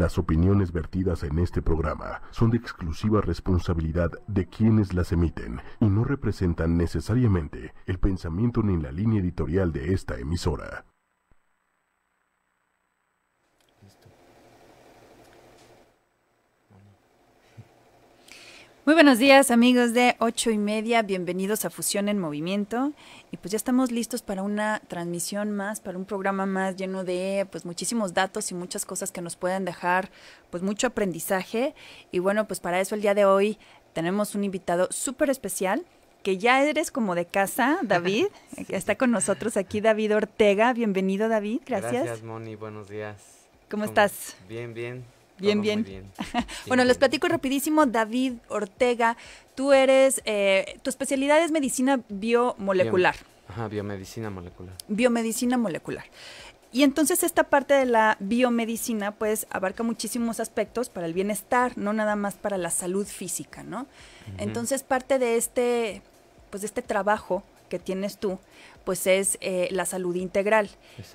Las opiniones vertidas en este programa son de exclusiva responsabilidad de quienes las emiten y no representan necesariamente el pensamiento ni la línea editorial de esta emisora. Muy buenos días amigos de 8 y media, bienvenidos a Fusión en Movimiento y pues ya estamos listos para una transmisión más, para un programa más lleno de pues muchísimos datos y muchas cosas que nos pueden dejar pues mucho aprendizaje y bueno pues para eso el día de hoy tenemos un invitado súper especial que ya eres como de casa, David. Está con nosotros aquí David Ortega. Bienvenido, David. Gracias. Gracias, Moni. Buenos días. ¿Cómo? estás? Bien, bien. Bien, bien. bueno, les platico rapidísimo, David Ortega, tú eres, eh, tu especialidad es medicina biomolecular. ajá, biomedicina molecular. Biomedicina molecular. Y entonces esta parte de la biomedicina pues abarca muchísimos aspectos para el bienestar, no nada más para la salud física, ¿no? Entonces parte de este, pues de este trabajo que tienes tú, pues es eh, la salud integral.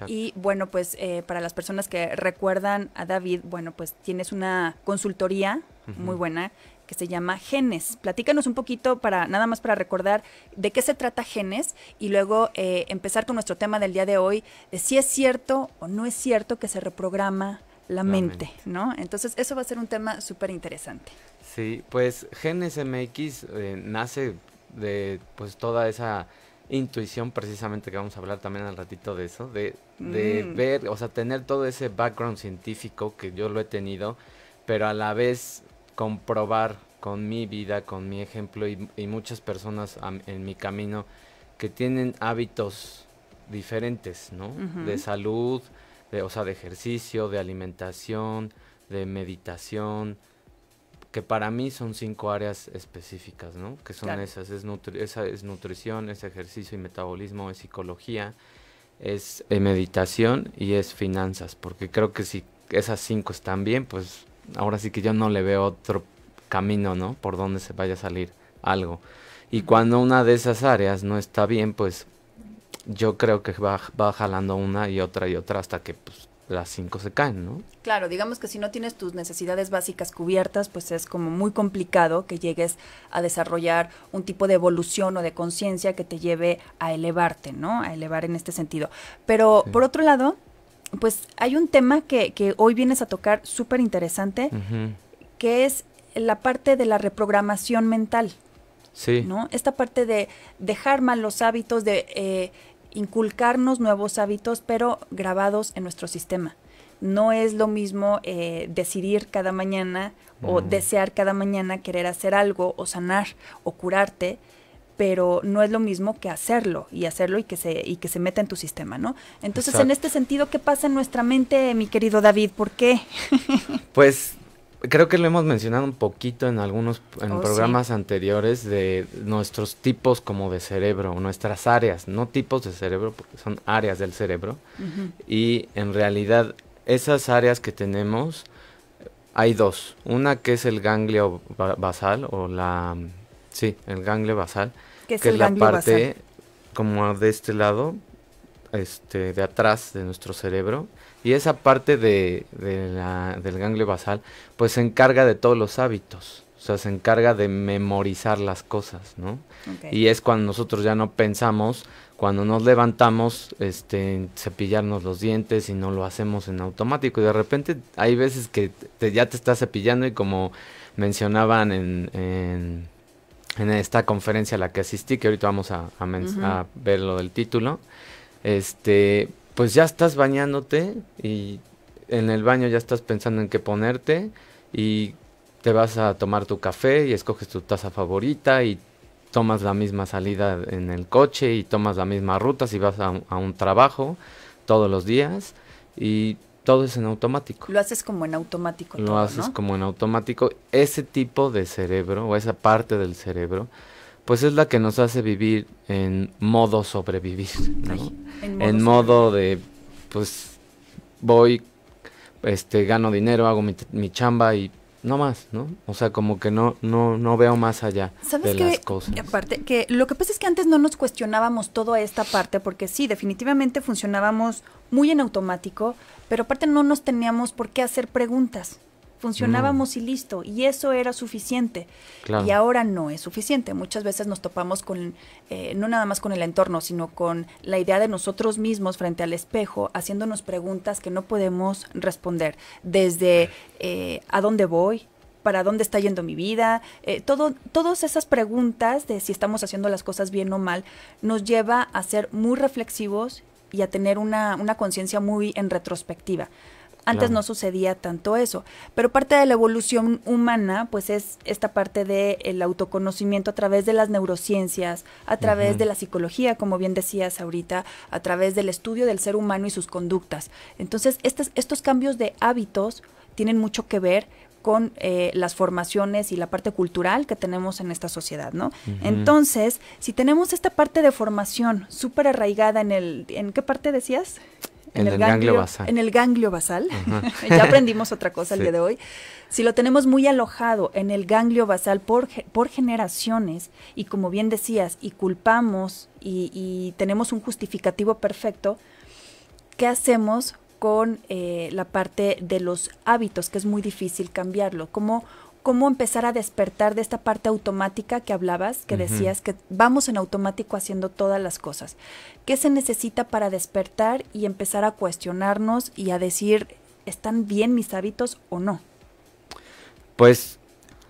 Y bueno, pues eh, para las personas que recuerdan a David, bueno, pues tienes una consultoría muy buena que se llama Genes. Platícanos un poquito para nada más para recordar de qué se trata Genes y luego eh, empezar con nuestro tema del día de hoy de si es cierto o no es cierto que se reprograma la, mente, ¿no? Entonces eso va a ser un tema súper interesante. Sí, pues Genes MX nace de pues toda esa intuición precisamente que vamos a hablar también al ratito de eso, de, de mm. ver, o sea, tener todo ese background científico que yo lo he tenido, pero a la vez comprobar con mi vida, con mi ejemplo y, muchas personas en mi camino que tienen hábitos diferentes, ¿no? De salud, de, o sea, de ejercicio, de alimentación, de meditación, que para mí son cinco áreas específicas, ¿no? Que son esas, es, nutrición, es ejercicio y metabolismo, es psicología, es eh, meditación y es finanzas, porque creo que si esas cinco están bien, pues ahora sí que yo no le veo otro camino, ¿no? Por donde se vaya a salir algo. Y cuando una de esas áreas no está bien, pues yo creo que va, va jalando una y otra y otra hasta que pues, las cinco se caen, ¿no? Claro, digamos que si no tienes tus necesidades básicas cubiertas, pues es como muy complicado que llegues a desarrollar un tipo de evolución o de conciencia que te lleve a elevarte, ¿no? A elevar en este sentido. Pero por otro lado, pues hay un tema que, hoy vienes a tocar súper interesante, que es la parte de la reprogramación mental. Sí. ¿no? Esta parte de dejar mal los hábitos, de eh, inculcarnos nuevos hábitos, pero grabados en nuestro sistema. No es lo mismo eh, decidir cada mañana o desear cada mañana querer hacer algo o sanar o curarte, pero no es lo mismo que hacerlo y hacerlo y que se, y que se meta en tu sistema, ¿no? Entonces, en este sentido, ¿qué pasa en nuestra mente, mi querido David? ¿Por qué? pues creo que lo hemos mencionado un poquito en algunos en oh, programas anteriores de nuestros tipos como de cerebro, nuestras áreas, no tipos de cerebro, porque son áreas del cerebro. Y en realidad esas áreas que tenemos, hay dos. Una que es el ganglio basal o la... Sí, el ganglio basal, que es, la parte como de este lado, este, de atrás de nuestro cerebro y esa parte de, del ganglio basal, pues se encarga de todos los hábitos. O sea, se encarga de memorizar las cosas, ¿no? Y es cuando nosotros ya no pensamos, cuando nos levantamos, este, cepillarnos los dientes y no lo hacemos en automático. Y de repente hay veces que ya te estás cepillando y como mencionaban en, en, esta conferencia a la que asistí, que ahorita vamos a, a ver lo del título, este, pues ya estás bañándote y en el baño ya estás pensando en qué ponerte y te vas a tomar tu café y escoges tu taza favorita y tomas la misma salida en el coche y tomas la misma ruta si vas a, un trabajo todos los días y todo es en automático. Lo haces como en automático. Lo haces como en automático. Ese tipo de cerebro o esa parte del cerebro pues es la que nos hace vivir en modo sobrevivir, ¿no? en modo, de, pues, voy, este, gano dinero, hago mi, chamba y no más, ¿no? O sea, como que no, no, no veo más allá de las cosas. aparte, que lo que pasa es que antes no nos cuestionábamos toda esta parte, porque sí, definitivamente funcionábamos muy en automático, pero aparte no nos teníamos por qué hacer preguntas funcionábamos mm. y listo, y eso era suficiente. Y ahora no es suficiente. Muchas veces nos topamos con, eh, no nada más con el entorno, sino con la idea de nosotros mismos frente al espejo, haciéndonos preguntas que no podemos responder, desde eh, a dónde voy, para dónde está yendo mi vida, eh, todo, todas esas preguntas de si estamos haciendo las cosas bien o mal, nos lleva a ser muy reflexivos y a tener una, una conciencia muy en retrospectiva. Antes no sucedía tanto eso, pero parte de la evolución humana pues es esta parte del el autoconocimiento a través de las neurociencias, a través de la psicología, como bien decías ahorita, a través del estudio del ser humano y sus conductas. Entonces, estos cambios de hábitos tienen mucho que ver con eh, las formaciones y la parte cultural que tenemos en esta sociedad, ¿no? Entonces, si tenemos esta parte de formación súper arraigada en el, ¿en qué parte decías? en, el, ganglio, basal. En el ganglio basal. ya aprendimos otra cosa el día de hoy. Si lo tenemos muy alojado en el ganglio basal por, por generaciones, y como bien decías, y culpamos y, tenemos un justificativo perfecto, ¿qué hacemos con eh, la parte de los hábitos, que es muy difícil cambiarlo? ¿Cómo, cómo empezar a despertar de esta parte automática que hablabas, que decías que vamos en automático haciendo todas las cosas. ¿Qué se necesita para despertar y empezar a cuestionarnos y a decir, ¿están bien mis hábitos o no? Pues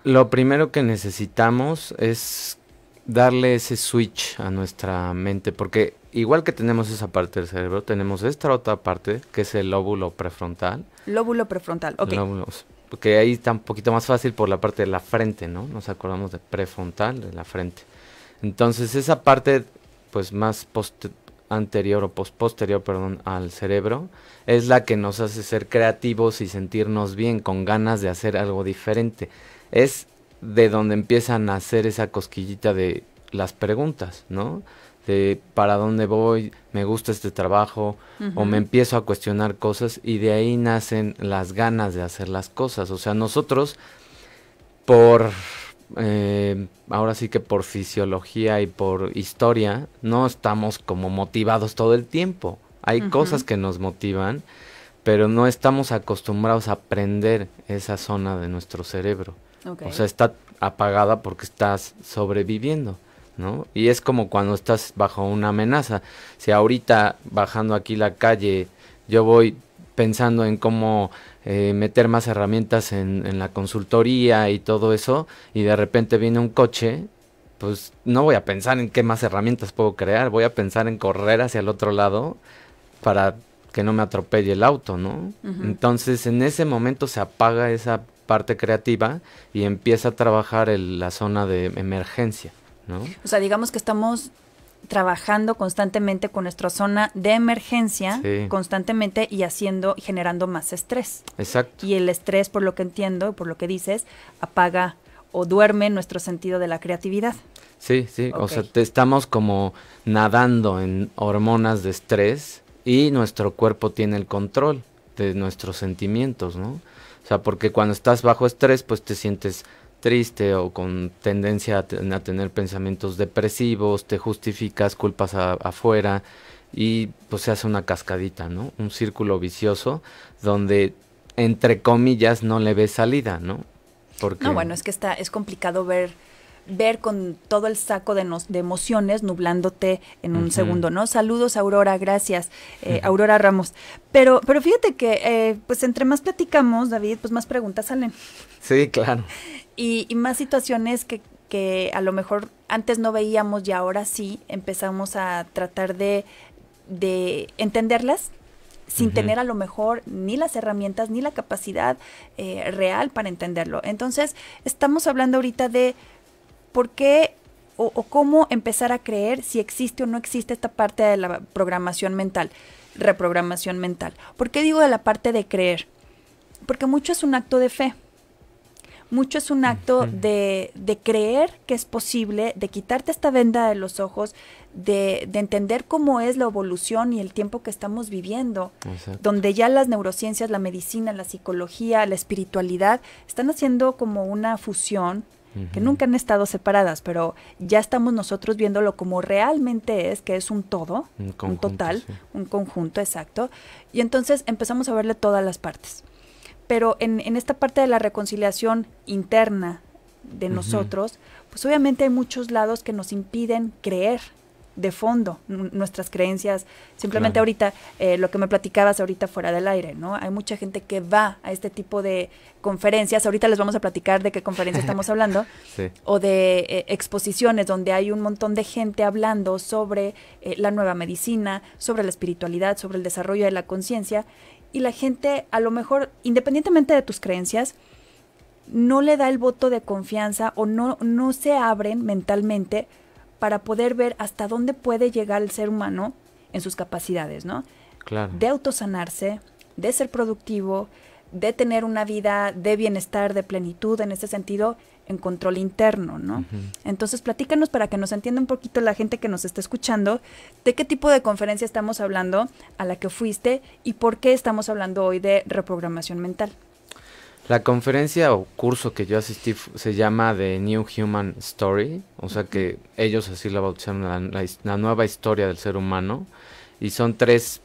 lo primero que necesitamos es darle ese switch a nuestra mente, porque igual que tenemos esa parte del cerebro, tenemos esta otra parte que es el lóbulo prefrontal. Lóbulo prefrontal, ok. Lóbulos porque ahí está un poquito más fácil por la parte de la frente, ¿no? Nos acordamos de prefrontal, de la frente. Entonces esa parte, pues más post anterior o post posterior, perdón, al cerebro, es la que nos hace ser creativos y sentirnos bien, con ganas de hacer algo diferente. Es de donde empiezan a hacer esa cosquillita de las preguntas, ¿no? de para dónde voy, me gusta este trabajo, o me empiezo a cuestionar cosas y de ahí nacen las ganas de hacer las cosas. O sea, nosotros, por, eh, ahora sí que por fisiología y por historia, no estamos como motivados todo el tiempo. Hay cosas que nos motivan, pero no estamos acostumbrados a aprender esa zona de nuestro cerebro. O sea, está apagada porque estás sobreviviendo. ¿no? Y es como cuando estás bajo una amenaza. Si ahorita bajando aquí la calle yo voy pensando en cómo eh, meter más herramientas en, la consultoría y todo eso, y de repente viene un coche, pues no voy a pensar en qué más herramientas puedo crear, voy a pensar en correr hacia el otro lado para que no me atropelle el auto, ¿no? Entonces en ese momento se apaga esa parte creativa y empieza a trabajar la zona de emergencia. O sea, digamos que estamos trabajando constantemente con nuestra zona de emergencia constantemente y haciendo generando más estrés. Exacto. Y el estrés, por lo que entiendo, por lo que dices, apaga o duerme nuestro sentido de la creatividad. Sí, sí, o sea, te estamos como nadando en hormonas de estrés y nuestro cuerpo tiene el control de nuestros sentimientos, ¿no? O sea, porque cuando estás bajo estrés, pues te sientes triste o con tendencia a, tener pensamientos depresivos, te justificas, culpas afuera y pues se hace una cascadita, ¿no? Un círculo vicioso donde entre comillas no le ves salida, ¿no? Porque... No, bueno, es que está, es complicado ver ver con todo el saco de, de emociones nublándote en un segundo, ¿no? Saludos, Aurora, gracias, eh, Aurora Ramos. Pero, pero fíjate que, eh, pues entre más platicamos, David, pues más preguntas salen. Sí, claro y, más situaciones que, que a lo mejor antes no veíamos y ahora sí empezamos a tratar de, entenderlas sin tener a lo mejor ni las herramientas ni la capacidad eh, real para entenderlo. Entonces, estamos hablando ahorita de por qué o, cómo empezar a creer si existe o no existe esta parte de la programación mental, reprogramación mental. ¿Por qué digo de la parte de creer? Porque mucho es un acto de fe mucho es un acto de, de creer que es posible, de quitarte esta venda de los ojos, de, de, entender cómo es la evolución y el tiempo que estamos viviendo, donde ya las neurociencias, la medicina, la psicología, la espiritualidad están haciendo como una fusión que nunca han estado separadas, pero ya estamos nosotros viéndolo como realmente es, que es un todo, un, total, un conjunto, exacto. Y entonces empezamos a verle todas las partes. Pero en, en esta parte de la reconciliación interna de nosotros, pues obviamente hay muchos lados que nos impiden creer de fondo nuestras creencias. Simplemente ahorita, eh, lo que me platicabas ahorita fuera del aire, ¿no? Hay mucha gente que va a este tipo de conferencias, ahorita les vamos a platicar de qué conferencia estamos hablando, o de eh, exposiciones donde hay un montón de gente hablando sobre eh, la nueva medicina, sobre la espiritualidad, sobre el desarrollo de la conciencia, y la gente a lo mejor, independientemente de tus creencias, no le da el voto de confianza o no, no se abren mentalmente para poder ver hasta dónde puede llegar el ser humano en sus capacidades, ¿no? Claro. De autosanarse, de ser productivo, de tener una vida de bienestar, de plenitud en ese sentido, en control interno, ¿no? Entonces, platícanos para que nos entienda un poquito la gente que nos está escuchando, de qué tipo de conferencia estamos hablando, a la que fuiste y por qué estamos hablando hoy de reprogramación mental. La conferencia o curso que yo asistí se llama The New Human Story, o sea que ellos así la bautizaron, la, la, nueva historia del ser humano, y son tres,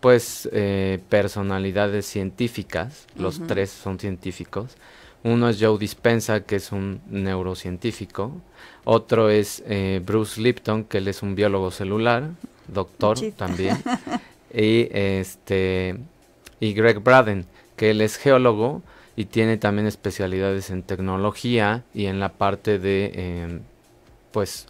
pues, eh, personalidades científicas, los tres son científicos, uno es Joe Dispensa, que es un neurocientífico. Otro es eh, Bruce Lipton, que él es un biólogo celular, doctor también. y, este, y Greg Braden, que él es geólogo y tiene también especialidades en tecnología y en la parte de, em, pues,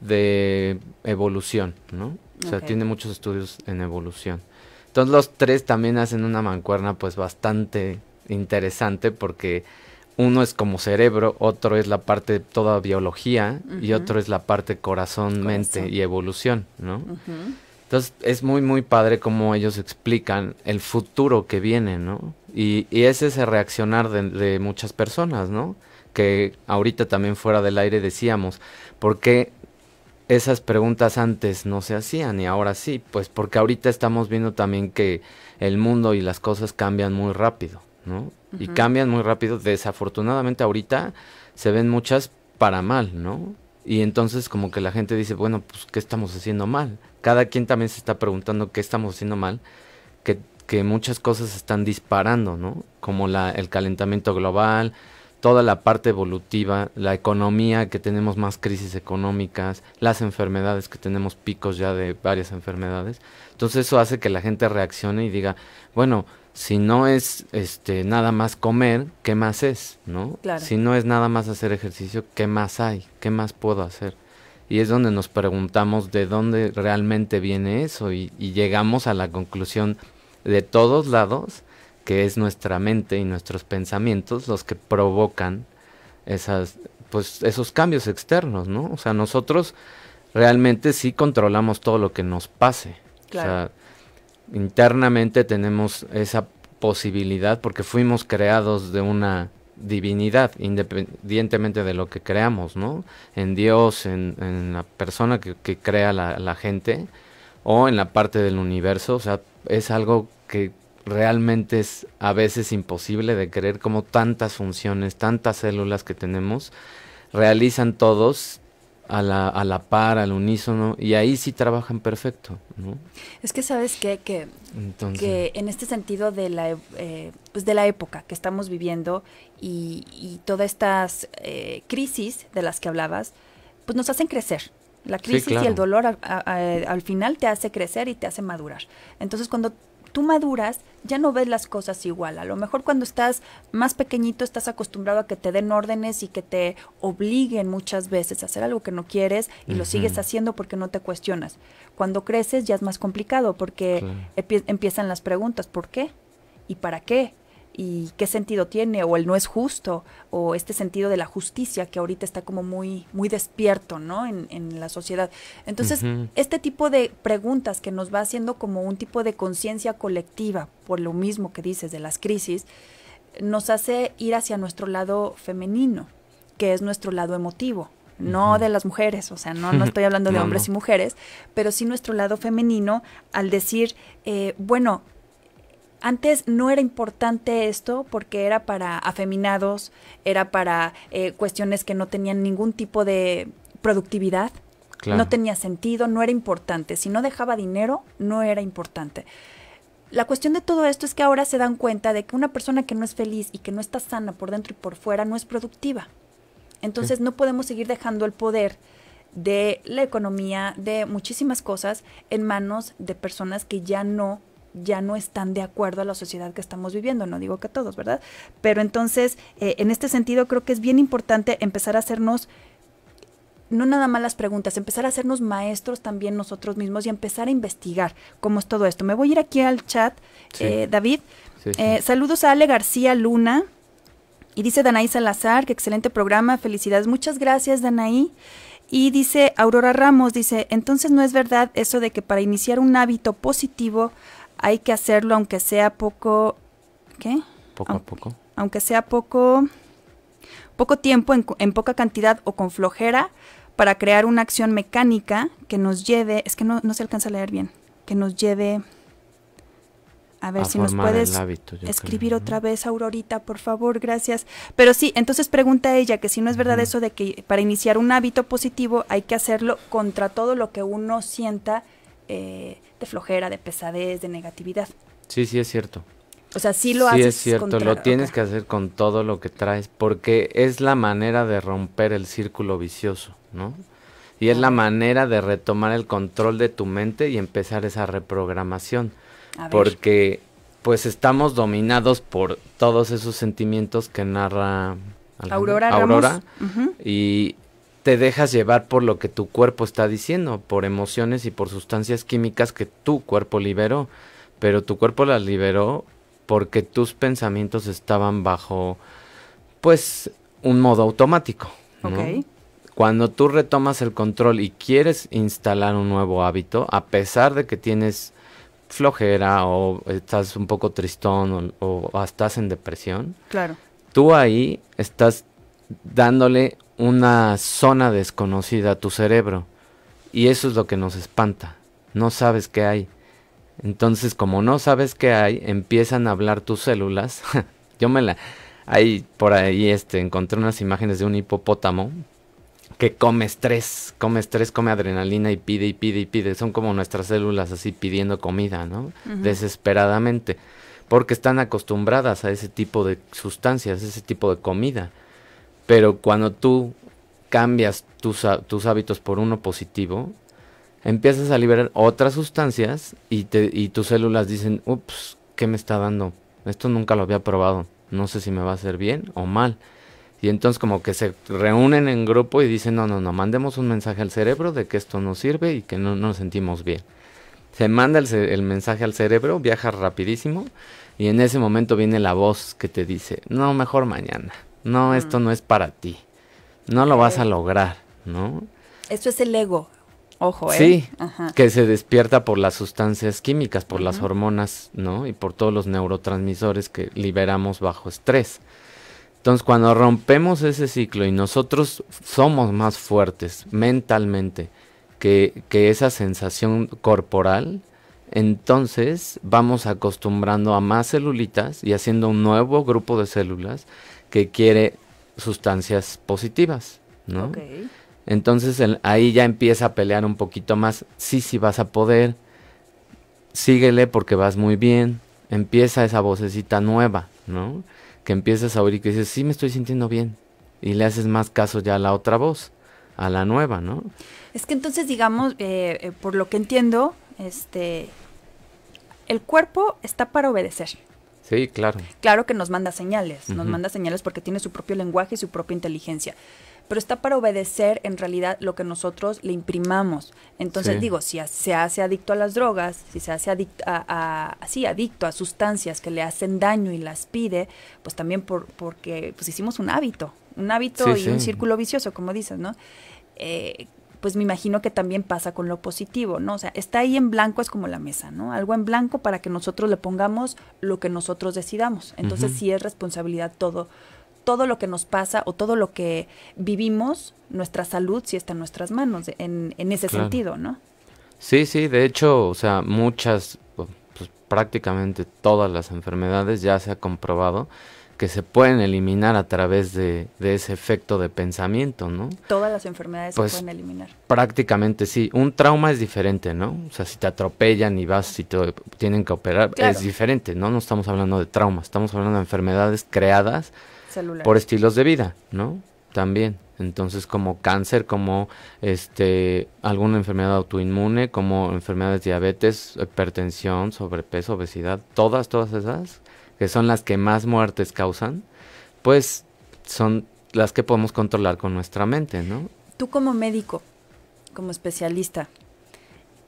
de evolución, ¿no? O sea, tiene muchos estudios en evolución. Entonces los tres también hacen una mancuerna pues bastante interesante porque uno es como cerebro, otro es la parte de toda biología y otro es la parte corazón, mente y evolución, ¿no? Entonces es muy, muy padre cómo ellos explican el futuro que viene, ¿no? Y, ese es ese reaccionar de, de, muchas personas, ¿no? Que ahorita también fuera del aire decíamos, ¿por qué esas preguntas antes no se hacían y ahora sí? Pues porque ahorita estamos viendo también que el mundo y las cosas cambian muy rápido, ¿no? y cambian muy rápido. Desafortunadamente ahorita se ven muchas para mal, ¿no? Y entonces como que la gente dice, bueno, pues ¿qué estamos haciendo mal? Cada quien también se está preguntando qué estamos haciendo mal, que, que muchas cosas están disparando, ¿no? Como la, el calentamiento global, toda la parte evolutiva, la economía, que tenemos más crisis económicas, las enfermedades, que tenemos picos ya de varias enfermedades. Entonces eso hace que la gente reaccione y diga, bueno, si no es este nada más comer, ¿qué más es? ¿No? Si no es nada más hacer ejercicio, ¿qué más hay? ¿Qué más puedo hacer? Y es donde nos preguntamos de dónde realmente viene eso y, llegamos a la conclusión de todos lados que es nuestra mente y nuestros pensamientos los que provocan esas, pues, esos cambios externos, ¿no? O sea, nosotros realmente sí controlamos todo lo que nos pase. O sea, internamente tenemos esa posibilidad porque fuimos creados de una divinidad, independientemente de lo que creamos, ¿no? En Dios, en, en la persona que, que crea la, la, gente, o en la parte del universo, o sea, es algo que realmente es a veces imposible de creer como tantas funciones, tantas células que tenemos, realizan todos a la, a la par, al unísono, y ahí sí trabajan perfecto. ¿no? Es que sabes que, que en este sentido de la, eh, pues, de la época que estamos viviendo y, todas estas eh, crisis de las que hablabas, pues nos hacen crecer. La crisis y el dolor al final te hace crecer y te hace madurar. Entonces cuando tú maduras, ya no ves las cosas igual. A lo mejor cuando estás más pequeñito estás acostumbrado a que te den órdenes y que te obliguen muchas veces a hacer algo que no quieres y lo sigues haciendo porque no te cuestionas. Cuando creces ya es más complicado porque empiezan las preguntas, ¿por qué? ¿Y para qué? y qué sentido tiene o el no es justo o este sentido de la justicia que ahorita está como muy muy despierto no en, la sociedad entonces este tipo de preguntas que nos va haciendo como un tipo de conciencia colectiva por lo mismo que dices de las crisis nos hace ir hacia nuestro lado femenino que es nuestro lado emotivo no de las mujeres, o sea, no, no estoy hablando de hombres y mujeres, pero sí nuestro lado femenino al decir, eh, bueno, antes no era importante esto porque era para afeminados, era para eh, cuestiones que no tenían ningún tipo de productividad, no tenía sentido, no era importante. Si no dejaba dinero, no era importante. La cuestión de todo esto es que ahora se dan cuenta de que una persona que no es feliz y que no está sana por dentro y por fuera no es productiva. Entonces no podemos seguir dejando el poder de la economía, de muchísimas cosas en manos de personas que ya no ya no están de acuerdo a la sociedad que estamos viviendo, no digo que todos, ¿verdad? Pero entonces, eh, en este sentido, creo que es bien importante empezar a hacernos no nada más las preguntas, empezar a hacernos maestros también nosotros mismos y empezar a investigar cómo es todo esto. Me voy a ir aquí al chat, eh, David. Eh, saludos a Ale García Luna. Y dice Danaí Salazar, que excelente programa, felicidades. Muchas gracias, Danaí. Y dice Aurora Ramos, dice, entonces no es verdad eso de que para iniciar un hábito positivo hay que hacerlo aunque sea poco... ¿Qué? Poco a poco. Aunque sea poco... Poco tiempo, en, en poca cantidad o con flojera, para crear una acción mecánica que nos lleve... Es que no, se alcanza a leer bien. Que nos lleve... A ver si nos puedes escribir otra vez, Aurorita, por favor, gracias. Pero sí, entonces pregunta a ella que si no es verdad eso de que para iniciar un hábito positivo hay que hacerlo contra todo lo que uno sienta eh, de flojera, de pesadez, de negatividad. Sí, sí, es cierto. O sea, sí lo haces. Sí, es cierto, lo tienes que hacer con todo lo que traes, porque es la manera de romper el círculo vicioso, ¿no? Y es la manera de retomar el control de tu mente y empezar esa reprogramación. Porque pues estamos dominados por todos esos sentimientos que narra Aurora, Aurora y te dejas llevar por lo que tu cuerpo está diciendo, por emociones y por sustancias químicas que tu cuerpo liberó, pero tu cuerpo las liberó porque tus pensamientos estaban bajo, pues, un modo automático. Cuando tú retomas el control y quieres instalar un nuevo hábito, a pesar de que tienes flojera o estás un poco tristón o, o estás en depresión, claro. tú ahí estás dándole una zona desconocida a tu cerebro. Y eso es lo que nos espanta. No sabes qué hay. Entonces, como no sabes qué hay, empiezan a hablar tus células. Yo me la. Ahí, por ahí, este, encontré unas imágenes de un hipopótamo que come estrés, come estrés, come adrenalina y pide y pide y pide. Son como nuestras células así pidiendo comida, ¿no? Desesperadamente. Porque están acostumbradas a ese tipo de sustancias, ese tipo de comida. Pero cuando tú cambias tus, tus hábitos por uno positivo, empiezas a liberar otras sustancias y, te, y tus células dicen, ups, ¿qué me está dando? Esto nunca lo había probado, no sé si me va a hacer bien o mal. Y entonces como que se reúnen en grupo y dicen, no, no, no, mandemos un mensaje al cerebro de que esto no sirve y que no, nos sentimos bien. Se manda el, mensaje al cerebro, viaja rapidísimo y en ese momento viene la voz que te dice, no, mejor mañana no, esto no es para ti, no lo vas a lograr, ¿no? Esto es el ego, ojo, ¿eh? Sí, que se despierta por las sustancias químicas, por las hormonas, ¿no? Y por todos los neurotransmisores que liberamos bajo estrés. Entonces, cuando rompemos ese ciclo y nosotros somos más fuertes mentalmente que, que esa sensación corporal, entonces vamos acostumbrando a más celulitas y haciendo un nuevo grupo de células que quiere sustancias positivas, ¿no? Entonces ahí ya empieza a pelear un poquito más. Sí, sí vas a poder. Síguele porque vas muy bien. Empieza esa vocecita nueva, ¿no? Que empiezas a oír que dices, sí me estoy sintiendo bien. Y le haces más caso ya a la otra voz, a la nueva, ¿no? Es que entonces, digamos, eh, eh, por lo que entiendo, este, el cuerpo está para obedecer. Sí, claro. Claro que nos manda señales, nos manda señales porque tiene su propio lenguaje y su propia inteligencia pero está para obedecer en realidad lo que nosotros le imprimamos. Entonces digo, si se hace adicto a las drogas, si se hace adicto a, adicto a sustancias que le hacen daño y las pide, pues también por, porque pues hicimos un hábito, un hábito y un círculo vicioso, como dices, ¿no? Eh, pues me imagino que también pasa con lo positivo, ¿no? O sea, está ahí en blanco, es como la mesa, ¿no? Algo en blanco para que nosotros le pongamos lo que nosotros decidamos. Entonces sí es responsabilidad todo, todo lo que nos pasa o todo lo que vivimos, nuestra salud sí está en nuestras manos, en, ese sentido, ¿no? Sí, sí, de hecho, o sea, muchas, pues, pues, prácticamente todas las enfermedades ya se ha comprobado que se pueden eliminar a través de, ese efecto de pensamiento, ¿no? Todas las enfermedades se pues, pueden eliminar. Prácticamente sí. Un trauma es diferente, ¿no? O sea, si te atropellan y vas, si tienen que operar, es diferente, ¿no? No estamos hablando de traumas, estamos hablando de enfermedades creadas por estilos de vida, ¿no? También. Entonces, como cáncer, como este alguna enfermedad autoinmune, como enfermedades diabetes, hipertensión, sobrepeso, obesidad, todas, todas esas que son las que más muertes causan, pues son las que podemos controlar con nuestra mente, ¿no? Tú como médico, como especialista,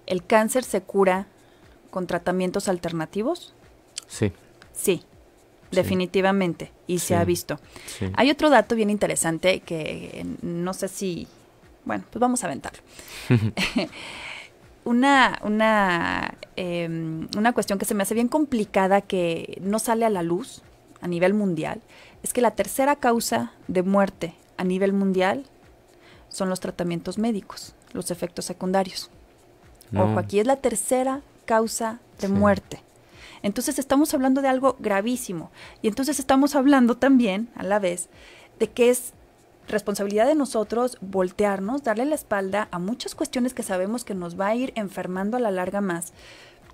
¿el cáncer se cura con tratamientos alternativos? Sí. Sí, definitivamente, y se ha visto. Hay otro dato bien interesante que no sé si, bueno, pues vamos a aventarlo. una, em, una, cuestión que se me hace bien complicada que no sale a la luz a nivel mundial es que la tercera causa de muerte a nivel mundial son los tratamientos médicos, los efectos secundarios. Ojo, aquí es la tercera causa de muerte. Entonces estamos hablando de algo gravísimo. Y entonces estamos hablando también, a la vez, de que es responsabilidad de nosotros voltearnos, darle la espalda a muchas cuestiones que sabemos que nos va a ir enfermando a la larga más.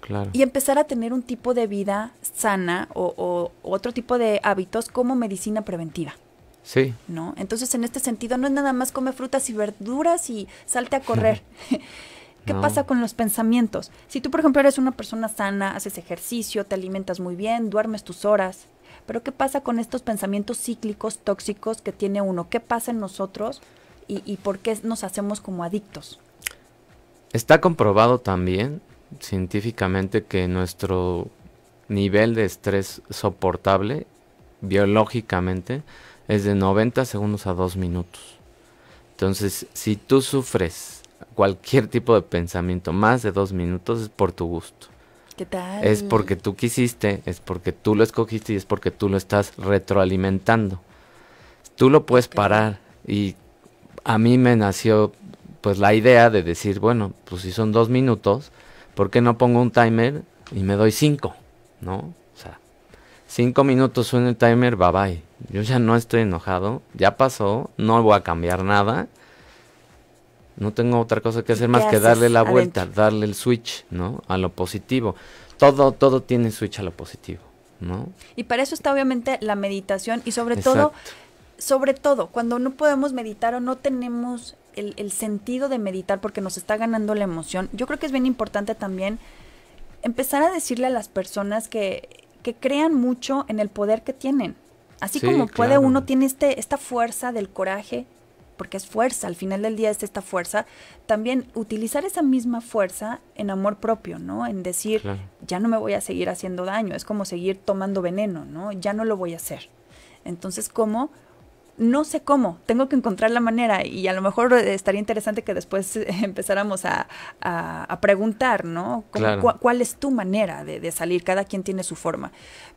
Claro. Y empezar a tener un tipo de vida sana o, otro tipo de hábitos como medicina preventiva. Sí. ¿No? Entonces, en este sentido, no es nada más come frutas y verduras y salte a correr. ¿Qué pasa con los pensamientos? Si tú, por ejemplo, eres una persona sana, haces ejercicio, te alimentas muy bien, duermes tus horas, pero ¿qué pasa con estos pensamientos cíclicos, tóxicos que tiene uno? ¿Qué pasa en nosotros y, por qué nos hacemos como adictos? Está comprobado también científicamente que nuestro nivel de estrés soportable biológicamente es de 90 segundos a 2 minutos. Entonces, si tú sufres cualquier tipo de pensamiento más de 2 minutos es por tu gusto. Es porque tú quisiste, es porque tú lo escogiste y es porque tú lo estás retroalimentando. Tú lo puedes parar y a mí me nació pues la idea de decir, bueno, pues si son dos minutos, ¿por qué no pongo un timer y me doy cinco? ¿No? O sea, cinco minutos suena el timer, bye bye. Yo ya no estoy enojado, ya pasó, no voy a cambiar nada no tengo otra cosa que hacer más que darle la vuelta, darle el switch, ¿no? A lo positivo. Todo, todo tiene switch a lo positivo, ¿no? Y para eso está obviamente la meditación y sobre todo, sobre todo, cuando no podemos meditar o no tenemos el, sentido de meditar porque nos está ganando la emoción, yo creo que es bien importante también empezar a decirle a las personas que, crean mucho en el poder que tienen. Así como puede uno, tiene este, esta fuerza del coraje, porque es fuerza, al final del día es esta fuerza, también utilizar esa misma fuerza en amor propio, ¿no? En decir, ya no me voy a seguir haciendo daño, es como seguir tomando veneno, ¿no? Ya no lo voy a hacer. Entonces, ¿cómo? No sé cómo, tengo que encontrar la manera y a lo mejor estaría interesante que después empezáramos a, a, preguntar, ¿no? ¿Cuál es tu manera de, salir? Cada quien tiene su forma,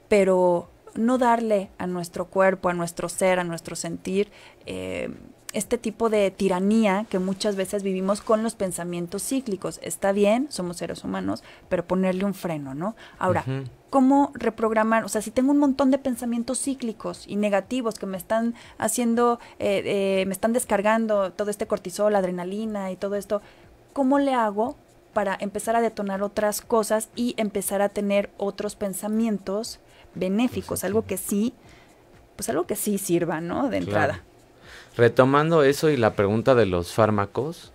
pero no darle a nuestro cuerpo, a nuestro ser, a nuestro sentir eh, este tipo de tiranía que muchas veces vivimos con los pensamientos cíclicos. Está bien, somos seres humanos, pero ponerle un freno, ¿no? Ahora, ¿cómo reprogramar? O sea, si tengo un montón de pensamientos cíclicos y negativos que me están haciendo, eh, eh, me están descargando todo este cortisol, adrenalina y todo esto, ¿cómo le hago para empezar a detonar otras cosas y empezar a tener otros pensamientos benéficos? Algo que sí, pues algo que sí sirva, ¿no? De entrada retomando eso y la pregunta de los fármacos.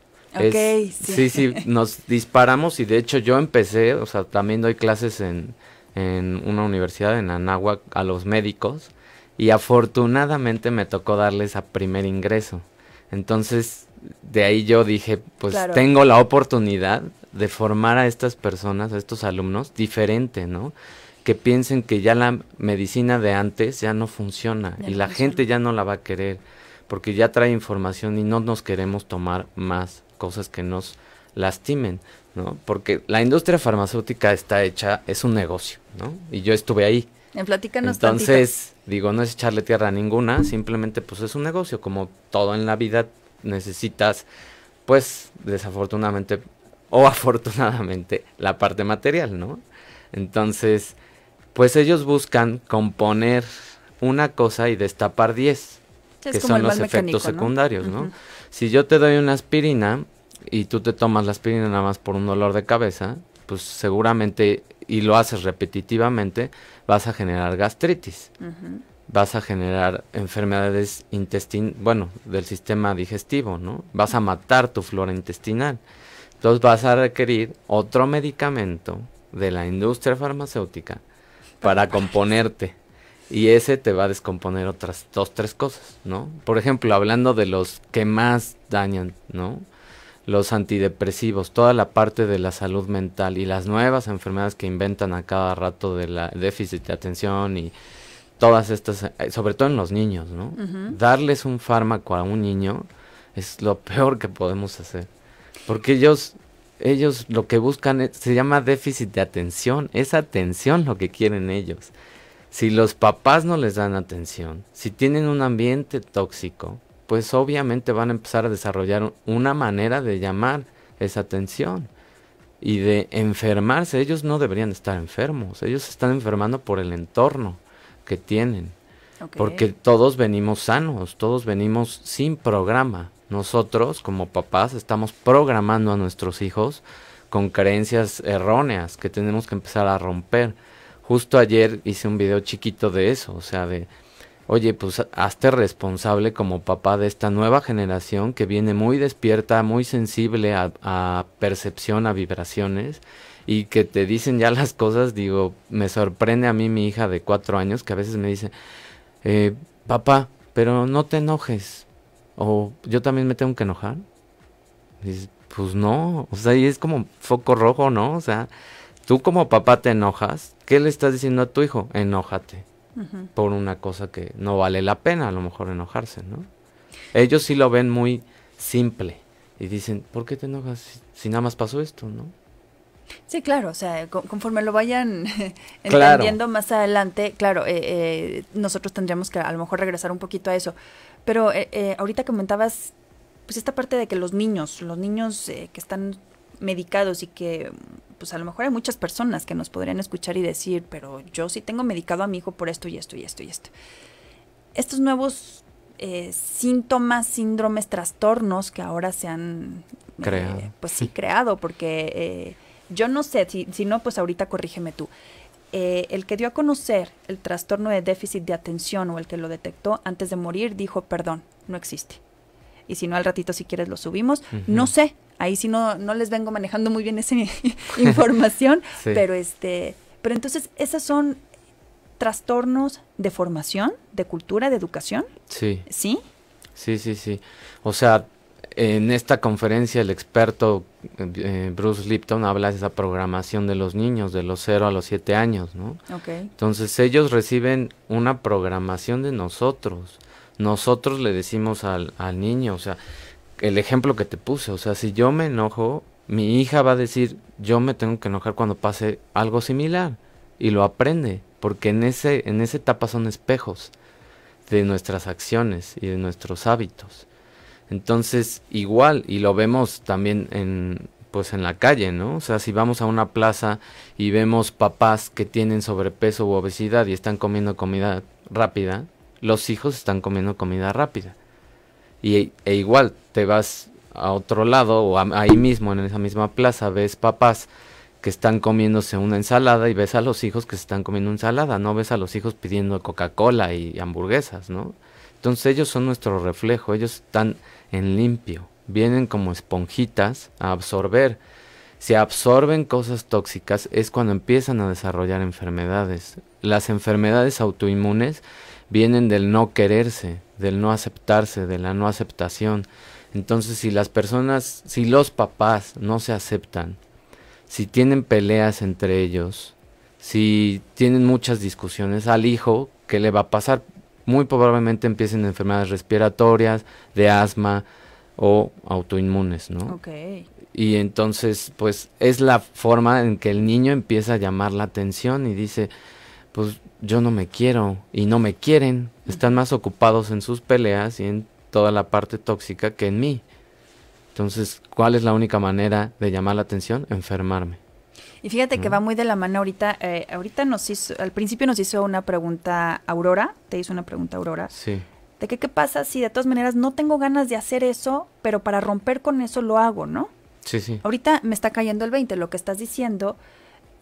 sí. sí. nos disparamos y de hecho yo empecé, o sea, también doy clases en, una universidad en Anáhuac a los médicos y afortunadamente me tocó darles a primer ingreso. Entonces, de ahí yo dije, pues tengo la oportunidad de formar a estas personas, a estos alumnos, diferente, ¿no? Que piensen que ya la medicina de antes ya no funciona y la gente ya no la va a querer porque ya trae información y no nos queremos tomar más cosas que nos lastimen, ¿no? Porque la industria farmacéutica está hecha, es un negocio, ¿no? Y yo estuve ahí. En Entonces, digo, no es echarle tierra a ninguna, simplemente pues es un negocio, como todo en la vida necesitas, pues desafortunadamente o afortunadamente, la parte material, ¿no? Entonces, pues ellos buscan componer una cosa y destapar diez que son los efectos secundarios, ¿no? Si yo te doy una aspirina y tú te tomas la aspirina nada más por un dolor de cabeza, pues seguramente, y lo haces repetitivamente, vas a generar gastritis. Vas a generar enfermedades intestin, bueno, del sistema digestivo, ¿no? Vas a matar tu flora intestinal. Entonces vas a requerir otro medicamento de la industria farmacéutica para componerte y ese te va a descomponer otras dos, tres cosas, ¿no? Por ejemplo, hablando de los que más dañan, ¿no? Los antidepresivos, toda la parte de la salud mental y las nuevas enfermedades que inventan a cada rato de la déficit de atención y todas estas, eh, sobre todo en los niños, ¿no? Darles un fármaco a un niño es lo peor que podemos hacer, porque ellos ellos lo que buscan se llama déficit de atención, es atención lo que quieren ellos. Si los papás no les dan atención, si tienen un ambiente tóxico, pues obviamente van a empezar a desarrollar una manera de llamar esa atención y de enfermarse. Ellos no deberían estar enfermos, ellos se están enfermando por el entorno que tienen. Porque todos venimos sanos, todos venimos sin programa. Nosotros como papás estamos programando a nuestros hijos con creencias erróneas que tenemos que empezar a romper justo ayer hice un video chiquito de eso, o sea, de, oye, pues hazte responsable como papá de esta nueva generación que viene muy despierta, muy sensible a, percepción, a vibraciones y que te dicen ya las cosas, digo, me sorprende a mí mi hija de cuatro años que a veces me dice, eh, papá, pero no te enojes, o yo también me tengo que enojar. Y pues no, o sea, y es como foco rojo, ¿no? O sea, tú como papá te enojas, ¿qué le estás diciendo a tu hijo? Enójate por una cosa que no vale la pena a lo mejor enojarse, ¿no? Ellos sí lo ven muy simple y dicen, ¿por qué te enojas si, nada más pasó esto, no? Sí, claro, o sea, conforme lo vayan entendiendo más adelante, claro, eh, eh, nosotros tendríamos que a lo mejor regresar un poquito a eso. Pero eh, eh ahorita comentabas, pues esta parte de que los niños, los niños que están medicados y que pues a lo mejor hay muchas personas que nos podrían escuchar y decir, pero yo sí tengo medicado a mi hijo por esto y esto y esto y esto. Estos nuevos eh, síntomas, síndromes, trastornos que ahora se han eh, creado. pues sí, creado, porque eh, yo no sé, si, si, no, pues ahorita corrígeme tú. el que dio a conocer el trastorno de déficit de atención o el que lo detectó antes de morir dijo, perdón, no existe. Y si no, al ratito si quieres lo subimos. No sé, Ahí sí no, no les vengo manejando muy bien esa información, pero este, pero entonces esas son trastornos de formación, de cultura, de educación. Sí. ¿Sí? Sí, sí, sí. O sea, en esta conferencia el experto eh, Bruce Lipton habla de esa programación de los niños de los 0 a los 7 años, ¿no? Okay. Entonces ellos reciben una programación de nosotros. Nosotros le decimos al, al niño, o sea, el ejemplo que te puse, o sea, si yo me enojo, mi hija va a decir, yo me tengo que enojar cuando pase algo similar. Y lo aprende, porque en, ese, en esa etapa son espejos de nuestras acciones y de nuestros hábitos. Entonces, igual, y lo vemos también en, pues en la calle, ¿no? O sea, si vamos a una plaza y vemos papás que tienen sobrepeso u obesidad y están comiendo comida rápida, los hijos están comiendo comida rápida. Y, e igual, te vas a otro lado o ahí mismo, en esa misma plaza, ves papás que están comiéndose una ensalada y ves a los hijos que se están comiendo ensalada, no ves a los hijos pidiendo Coca-Cola y hamburguesas, ¿no? Entonces ellos son nuestro reflejo, ellos están en limpio, vienen como esponjitas a absorber. Si absorben cosas tóxicas es cuando empiezan a desarrollar enfermedades. Las enfermedades autoinmunes vienen del no quererse, del no aceptarse, de la no aceptación. Entonces, si las personas, si los papás no se aceptan, si tienen peleas entre ellos, si tienen muchas discusiones al hijo, ¿qué le va a pasar? Muy probablemente empiecen enfermedades respiratorias, de asma o autoinmunes, ¿no? Y entonces, pues es la forma en que el niño empieza a llamar la atención y dice, pues yo no me quiero y no me quieren. Están más ocupados en sus peleas y en toda la parte tóxica que en mí. Entonces, ¿cuál es la única manera de llamar la atención? Enfermarme. Y fíjate que va muy de la mano ahorita. Eh, ahorita nos hizo, al principio nos hizo una pregunta Aurora, te hizo una pregunta Aurora. Sí. De qué pasa si de todas maneras no tengo ganas de hacer eso, pero para romper con eso lo hago, ¿no? Sí, sí. Ahorita me está cayendo el 20, lo que estás diciendo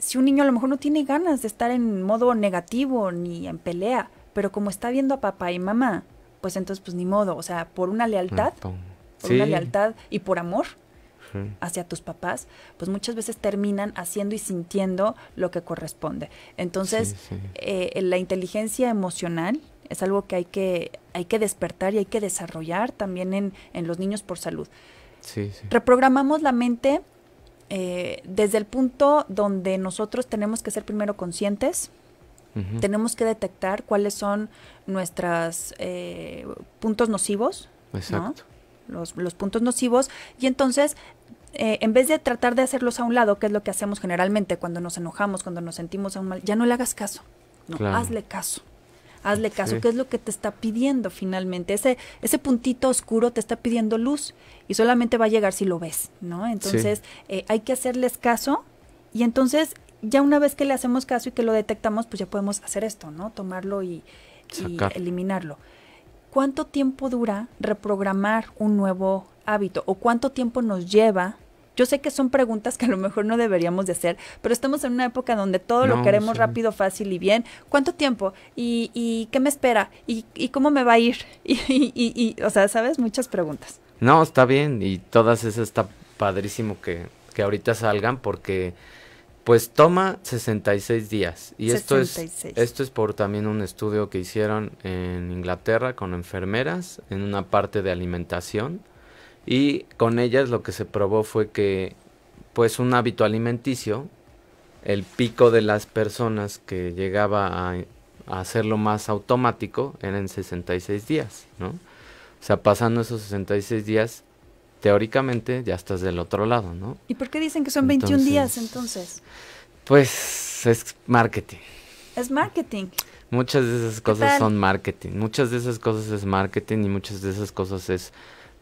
si un niño a lo mejor no tiene ganas de estar en modo negativo ni en pelea, pero como está viendo a papá y mamá, pues entonces pues ni modo, o sea, por una lealtad, una lealtad y por amor hacia tus papás, pues muchas veces terminan haciendo y sintiendo lo que corresponde. Entonces, eh, la inteligencia emocional es algo que hay que, hay que despertar y hay que desarrollar también en, en los niños por salud. Reprogramamos la mente eh, desde el punto donde nosotros tenemos que ser primero conscientes, tenemos que detectar cuáles son nuestros eh, puntos nocivos, Los, puntos nocivos, y entonces... Eh, en vez de tratar de hacerlos a un lado, que es lo que hacemos generalmente cuando nos enojamos, cuando nos sentimos mal, ya no le hagas caso, no, hazle caso hazle caso, qué es lo que te está pidiendo finalmente. Ese, ese puntito oscuro te está pidiendo luz y solamente va a llegar si lo ves, ¿no? Entonces eh, hay que hacerles caso y entonces ya una vez que le hacemos caso y que lo detectamos, pues ya podemos hacer esto, ¿no? Tomarlo y, y eliminarlo. ¿Cuánto tiempo dura reprogramar un nuevo hábito o cuánto tiempo nos lleva yo sé que son preguntas que a lo mejor no deberíamos de hacer, pero estamos en una época donde todo lo queremos rápido, fácil y bien. ¿Cuánto tiempo? ¿Y, qué me espera? ¿Y, cómo me va a ir? Y, y, o sea, ¿sabes? Muchas preguntas. No, está bien y todas esas está padrísimo que, que ahorita salgan porque pues toma 66 días y esto es esto es por también un estudio que hicieron en Inglaterra con enfermeras en una parte de alimentación y con ellas lo que se probó fue que, pues, un hábito alimenticio, el pico de las personas que llegaba a, hacerlo más automático era en 66 días, ¿no? O sea, pasando esos 66 días, teóricamente ya estás del otro lado, ¿no? ¿Y por qué dicen que son 21 días entonces? Pues es marketing. Es marketing. Muchas de esas cosas son marketing. Muchas de esas cosas es marketing y muchas de esas cosas es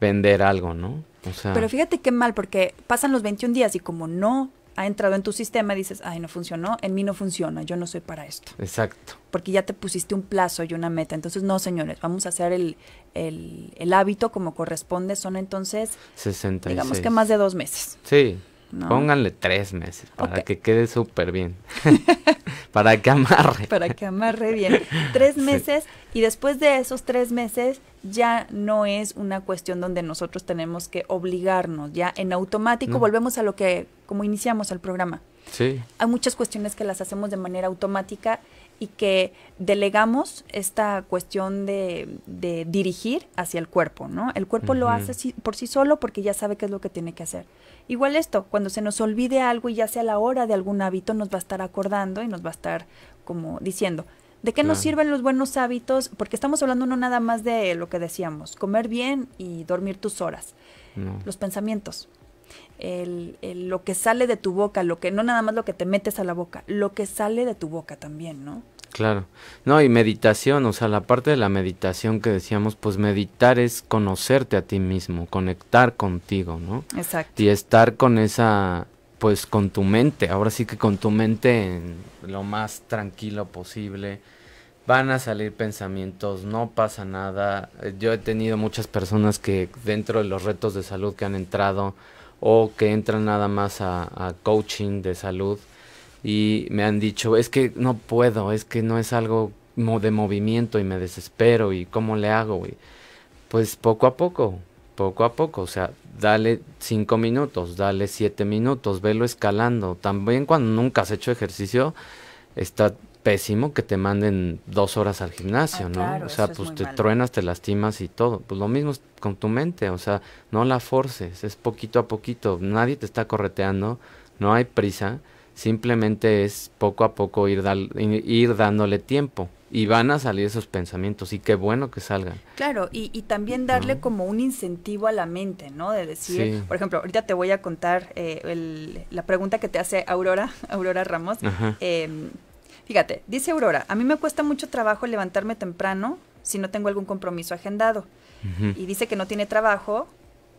vender algo, ¿no? O sea, Pero fíjate qué mal, porque pasan los 21 días y como no ha entrado en tu sistema, dices, ay, no funcionó, en mí no funciona, yo no soy para esto. Exacto. Porque ya te pusiste un plazo y una meta. Entonces, no, señores, vamos a hacer el, el, el hábito como corresponde. Son entonces, 66. digamos que más de dos meses. Sí. Pónganle tres meses para que quede súper bien. para que amarre. Para que amarre bien. Tres meses y después de esos tres meses ya no es una cuestión donde nosotros tenemos que obligarnos, ya en automático volvemos a lo que, como iniciamos el programa. Sí. Hay muchas cuestiones que las hacemos de manera automática y que delegamos esta cuestión de, dirigir hacia el cuerpo, ¿no? El cuerpo lo hace por sí solo porque ya sabe qué es lo que tiene que hacer. Igual esto, cuando se nos olvide algo y ya sea la hora de algún hábito, nos va a estar acordando y nos va a estar como diciendo, ¿De qué nos sirven los buenos hábitos? Porque estamos hablando no nada más de lo que decíamos, comer bien y dormir tus horas, los pensamientos. El, el, lo que sale de tu boca, lo que no nada más lo que te metes a la boca, lo que sale de tu boca también, ¿no? Claro. No, y meditación, o sea, la parte de la meditación que decíamos, pues meditar es conocerte a ti mismo, conectar contigo, ¿no? Exacto. Y estar con esa pues con tu mente, ahora sí que con tu mente en lo más tranquilo posible. Van a salir pensamientos, no pasa nada. Eh, yo he tenido muchas personas que dentro de los retos de salud que han entrado o que entran nada más a, coaching de salud y me han dicho, es que no puedo, es que no es algo de movimiento y me desespero y cómo le hago. pues poco a poco, poco a poco, o sea, dale cinco minutos, dale siete minutos, velo escalando. También cuando nunca has hecho ejercicio, está pésimo que te manden dos horas al gimnasio, ah, ¿no? o sea, pues te truenas, te lastimas y todo. Pues lo mismo con tu mente, o sea, no la forces, es poquito a poquito, nadie te está correteando, no hay prisa, simplemente es poco a poco ir, ir dándole tiempo y van a salir esos pensamientos y qué bueno que salgan. Claro, y, también darle como un incentivo a la mente, ¿no? De decir, por ejemplo, ahorita te voy a contar eh, la pregunta que te hace Aurora, Aurora Ramos. Em, fíjate, dice Aurora, a mí me cuesta mucho trabajo levantarme temprano si no tengo algún compromiso agendado. Y dice que no tiene trabajo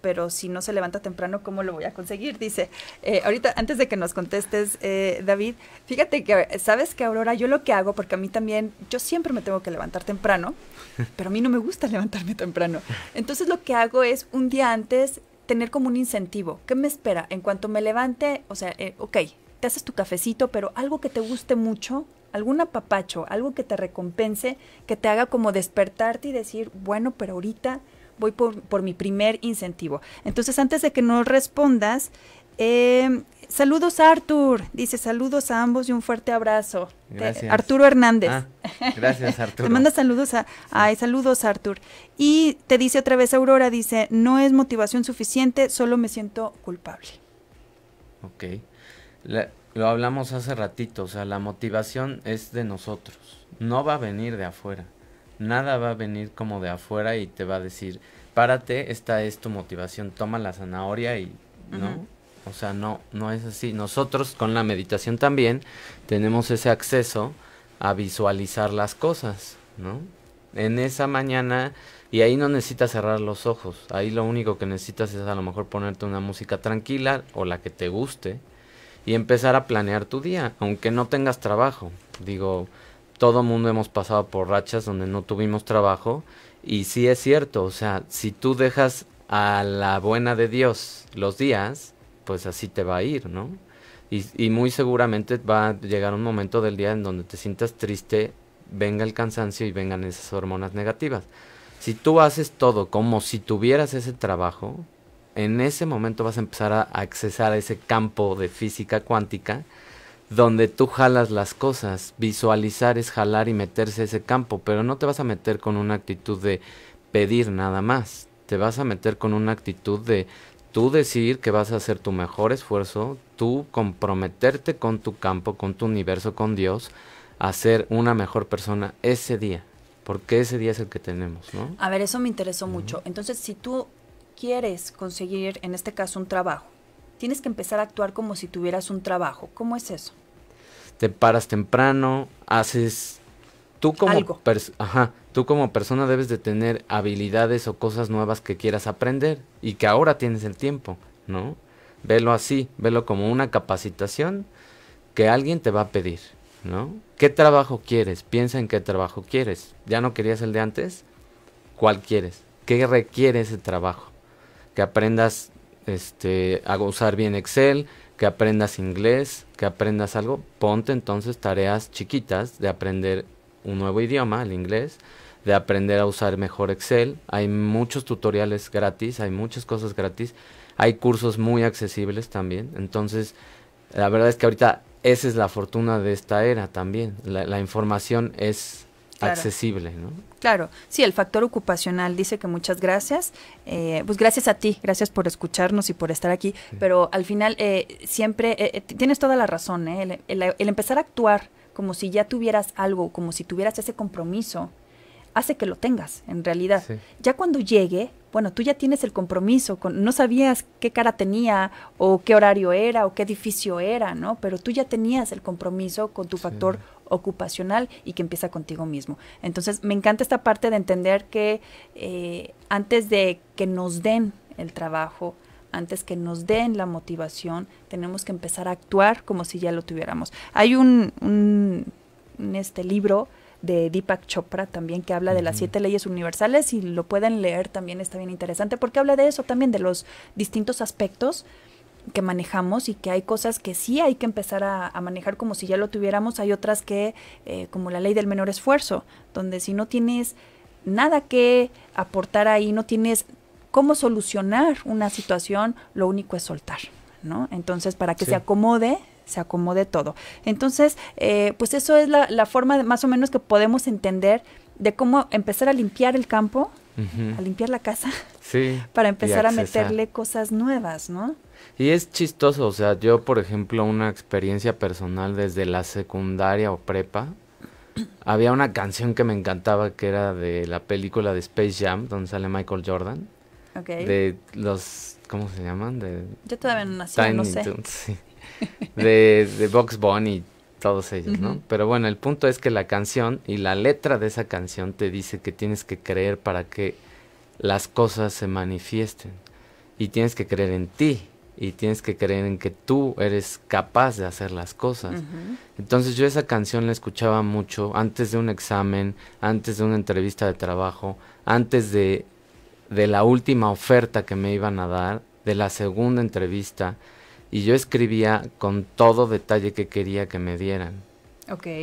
pero si no se levanta temprano, ¿cómo lo voy a conseguir? Dice, eh, ahorita antes de que nos contestes, eh, David, fíjate que, ¿sabes que Aurora? Yo lo que hago, porque a mí también, yo siempre me tengo que levantar temprano, pero a mí no me gusta levantarme temprano. Entonces lo que hago es un día antes tener como un incentivo. ¿Qué me espera? En cuanto me levante, o sea, eh, ok, te haces tu cafecito, pero algo que te guste mucho, algún apapacho, algo que te recompense, que te haga como despertarte y decir, bueno, pero ahorita voy por, mi primer incentivo. Entonces, antes de que no respondas, eh, saludos a Artur, dice saludos a ambos y un fuerte abrazo. Arturo Hernández. Ah, gracias, Arturo. te manda saludos a, ay, saludos Artur. Y te dice otra vez Aurora, dice, no es motivación suficiente, solo me siento culpable. Ok. lo hablamos hace ratito, o sea, la motivación es de nosotros, no va a venir de afuera. Nada va a venir como de afuera y te va a decir, párate, esta es tu motivación, toma la zanahoria y no. O sea, no, no es así. Nosotros con la meditación también tenemos ese acceso a visualizar las cosas, ¿no? En esa mañana, y ahí no necesitas cerrar los ojos, ahí lo único que necesitas es a lo mejor ponerte una música tranquila o la que te guste y empezar a planear tu día, aunque no tengas trabajo. Digo, todo mundo hemos pasado por rachas donde no tuvimos trabajo y sí es cierto, o sea, si tú dejas a la buena de Dios los días, pues así te va a ir, ¿no? Y, muy seguramente va a llegar un momento del día en donde te sientas triste, venga el cansancio y vengan esas hormonas negativas. Si tú haces todo como si tuvieras ese trabajo, en ese momento vas a empezar a accesar a ese campo de física cuántica donde tú jalas las cosas. Visualizar es jalar y meterse ese campo, pero no te vas a meter con una actitud de pedir nada más. Te vas a meter con una actitud de tú decir que vas a hacer tu mejor esfuerzo, tú comprometerte con tu campo, con tu universo, con Dios, a ser una mejor persona ese día, porque ese día es el que tenemos, ¿no? A ver, eso me interesó mucho. Entonces, si tú quieres conseguir, en este caso, un trabajo, tienes que empezar a actuar como si tuvieras un trabajo. ¿Cómo es eso? Te paras temprano, haces... Tú como, tú como persona debes de tener habilidades o cosas nuevas que quieras aprender y que ahora tienes el tiempo, ¿no? Velo así, velo como una capacitación que alguien te va a pedir, ¿no? ¿Qué trabajo quieres? Piensa en qué trabajo quieres. ¿Ya no querías el de antes? ¿Cuál quieres? ¿Qué requiere ese trabajo? Que aprendas este, a usar bien Excel, que aprendas inglés, que aprendas algo. Ponte entonces tareas chiquitas de aprender un nuevo idioma, el inglés, de aprender a usar mejor Excel. Hay muchos tutoriales gratis, hay muchas cosas gratis, hay cursos muy accesibles también. Entonces, la verdad es que ahorita esa es la fortuna de esta era también. La, la información es accesible, ¿no? Claro, sí, el factor ocupacional dice que muchas gracias, eh, pues gracias a ti, gracias por escucharnos y por estar aquí, pero al final eh, siempre eh, tienes toda la razón, el, empezar a actuar como si ya tuvieras algo, como si tuvieras ese compromiso, hace que lo tengas en realidad. Ya cuando llegue, bueno, tú ya tienes el compromiso, no sabías qué cara tenía o qué horario era o qué edificio era, ¿no? Pero tú ya tenías el compromiso con tu factor ocupacional y que empieza contigo mismo. Entonces, me encanta esta parte de entender que eh, antes de que nos den el trabajo, antes que nos den la motivación, tenemos que empezar a actuar como si ya lo tuviéramos. Hay un, un, este libro de Deepak Chopra también, que habla de las siete leyes universales y lo pueden leer también, está bien interesante, porque habla de eso también, de los distintos aspectos que manejamos y que hay cosas que sí hay que empezar a, manejar como si ya lo tuviéramos, hay otras que, eh, como la ley del menor esfuerzo, donde si no tienes nada que aportar ahí, no tienes cómo solucionar una situación, lo único es soltar, ¿no? Entonces, para que se acomode se acomode todo. Entonces, eh, pues eso es la, la forma de, más o menos que podemos entender de cómo empezar a limpiar el campo, a limpiar la casa, para empezar a meterle cosas nuevas, ¿no? Y es chistoso, o sea, yo por ejemplo una experiencia personal desde la secundaria o prepa, había una canción que me encantaba que era de la película de Space Jam, donde sale Michael Jordan. De los, ¿cómo se llaman? De yo todavía no no sé. de, de Box y todos ellos, ¿no? Pero bueno, el punto es que la canción y la letra de esa canción te dice que tienes que creer para que las cosas se manifiesten. Y tienes que creer en ti. Y tienes que creer en que tú eres capaz de hacer las cosas. Entonces yo esa canción la escuchaba mucho antes de un examen, antes de una entrevista de trabajo, antes de, de la última oferta que me iban a dar, de la segunda entrevista y yo escribía con todo detalle que quería que me dieran.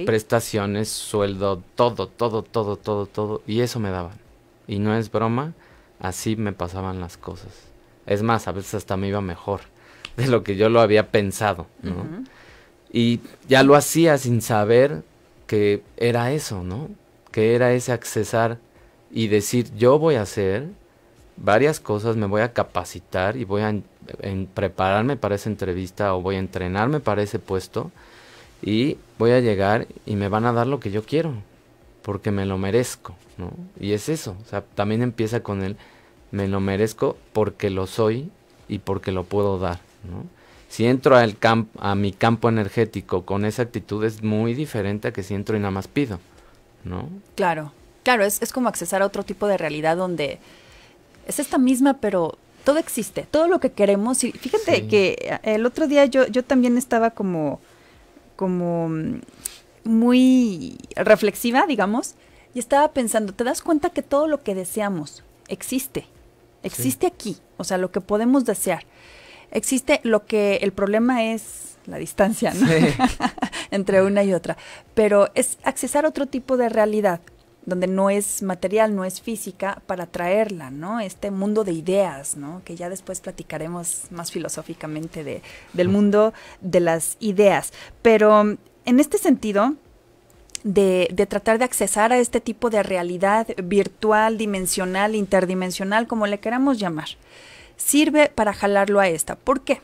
Prestaciones, sueldo, todo, todo, todo, todo, todo. Y eso me daban. Y no es broma, así me pasaban las cosas. Es más, a veces hasta me iba mejor de lo que yo lo había pensado, ¿no? Y ya lo hacía sin saber que era eso, ¿no? Que era ese accesar y decir, yo voy a hacer varias cosas, me voy a capacitar y voy a en prepararme para esa entrevista o voy a entrenarme para ese puesto y voy a llegar y me van a dar lo que yo quiero, porque me lo merezco, ¿no? Y es eso, o sea, también empieza con el me lo merezco porque lo soy y porque lo puedo dar, ¿no? Si entro al a mi campo energético con esa actitud es muy diferente a que si entro y nada más pido, ¿no? Claro, claro, es, es como accesar a otro tipo de realidad donde es esta misma, pero todo existe, todo lo que queremos. Y fíjate que eh, el otro día yo, yo también estaba como, como mm, muy reflexiva, digamos, y estaba pensando, ¿te das cuenta que todo lo que deseamos existe? Existe aquí, o sea, lo que podemos desear. Existe lo que el problema es la distancia, Entre una y otra. Pero es accesar otro tipo de realidad, donde no es material, no es física, para traerla, ¿no? Este mundo de ideas, ¿no? Que ya después platicaremos más filosóficamente del mundo de las ideas. Pero en este sentido, de, tratar de accesar a este tipo de realidad virtual, dimensional, interdimensional, como le queramos llamar, sirve para jalarlo a esta. ¿Por qué?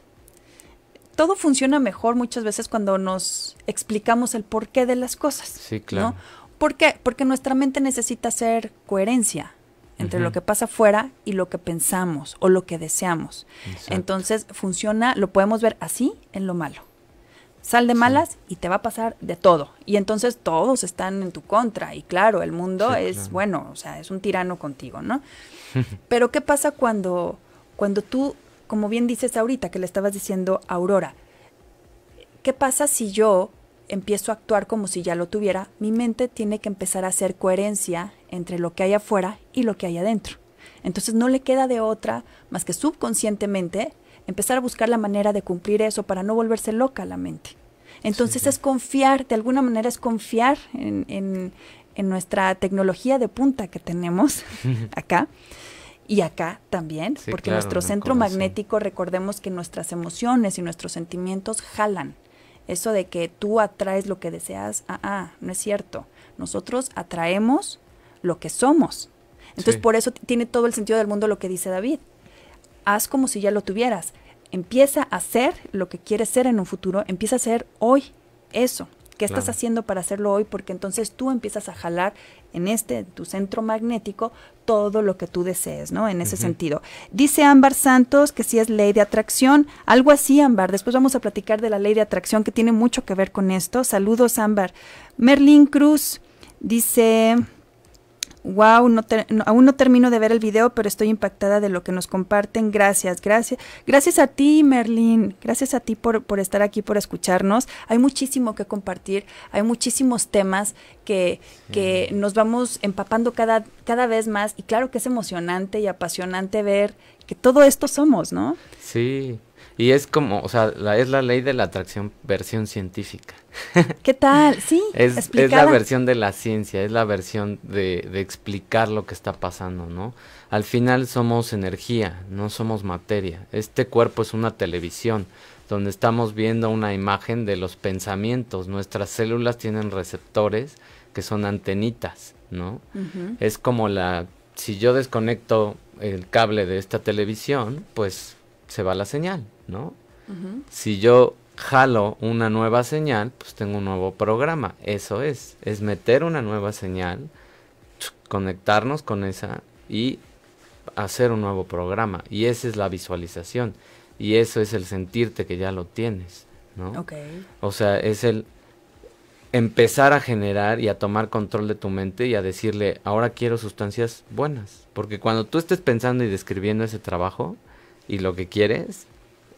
Todo funciona mejor muchas veces cuando nos explicamos el porqué de las cosas. Sí, claro. ¿Por qué? Porque nuestra mente necesita hacer coherencia entre lo que pasa afuera y lo que pensamos o lo que deseamos. Entonces funciona, lo podemos ver así en lo malo. Sal de malas y te va a pasar de todo. Y entonces todos están en tu contra. Y claro, el mundo es bueno, o sea, es un tirano contigo, ¿no? Pero ¿qué pasa cuando, cuando tú, como bien dices ahorita que le estabas diciendo Aurora, ¿qué pasa si yo empiezo a actuar como si ya lo tuviera, mi mente tiene que empezar a hacer coherencia entre lo que hay afuera y lo que hay adentro. Entonces no le queda de otra más que subconscientemente empezar a buscar la manera de cumplir eso para no volverse loca la mente. Entonces es confiar, de alguna manera es confiar en, nuestra tecnología de punta que tenemos acá y acá también, porque nuestro centro magnético, recordemos que nuestras emociones y nuestros sentimientos jalan. Eso de que tú atraes lo que deseas, ah, ah, no es cierto. Nosotros atraemos lo que somos. Entonces, por eso tiene todo el sentido del mundo lo que dice David. Haz como si ya lo tuvieras. Empieza a ser lo que quieres ser en un futuro. Empieza a ser hoy eso. ¿Qué estás haciendo para hacerlo hoy? Porque entonces tú empiezas a jalar en este, tu centro magnético, todo lo que tú desees, ¿no? En ese sentido. Dice Ámbar Santos que sí es ley de atracción, algo así, Ámbar. Después vamos a platicar de la ley de atracción que tiene mucho que ver con esto. Saludos, Ámbar. Merlin Cruz dice wow, no aún no termino de ver el video, pero estoy impactada de lo que nos comparten. Gracias, gracias. Gracias a ti, Merlin. Gracias a ti por, por estar aquí, por escucharnos. Hay muchísimo que compartir, hay muchísimos temas que, que nos vamos empapando cada, cada vez más. Y claro que es emocionante y apasionante ver que todo esto somos, ¿no? Sí, y es como, o sea, la, es la ley de la atracción versión científica. ¿Qué tal? Sí. es, la versión de la ciencia, es la versión de, explicar lo que está pasando, ¿no? Al final somos energía, no somos materia. Este cuerpo es una televisión donde estamos viendo una imagen de los pensamientos. Nuestras células tienen receptores que son antenitas, ¿no? Es como la, si yo desconecto el cable de esta televisión, pues se va la señal, ¿no? Si yo jalo una nueva señal, pues tengo un nuevo programa. Eso es, es meter una nueva señal, conectarnos con esa y hacer un nuevo programa. Y esa es la visualización. Y eso es el sentirte que ya lo tienes, ¿no? O sea, es el empezar a generar y a tomar control de tu mente y a decirle, ahora quiero sustancias buenas. Porque cuando tú estés pensando y describiendo ese trabajo y lo que quieres,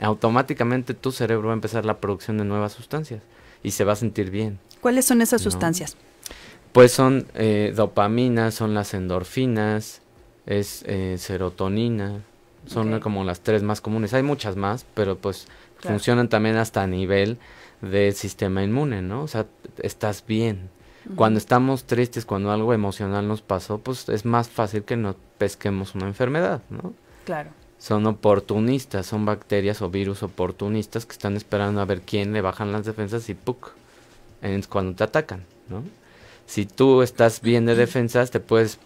automáticamente tu cerebro va a empezar la producción de nuevas sustancias y se va a sentir bien. ¿Cuáles son esas sustancias? Pues son eh, dopaminas, son las endorfinas, es eh, serotonina, son como las tres más comunes. Hay muchas más, pero pues funcionan también hasta a nivel del sistema inmune, ¿no? O sea, estás bien. Cuando estamos tristes, cuando algo emocional nos pasó, pues es más fácil que nos pesquemos una enfermedad, ¿no? Claro son oportunistas, son bacterias o virus oportunistas que están esperando a ver quién le bajan las defensas y ¡puc! Es cuando te atacan, ¿no? Si tú estás bien de defensas, te puedes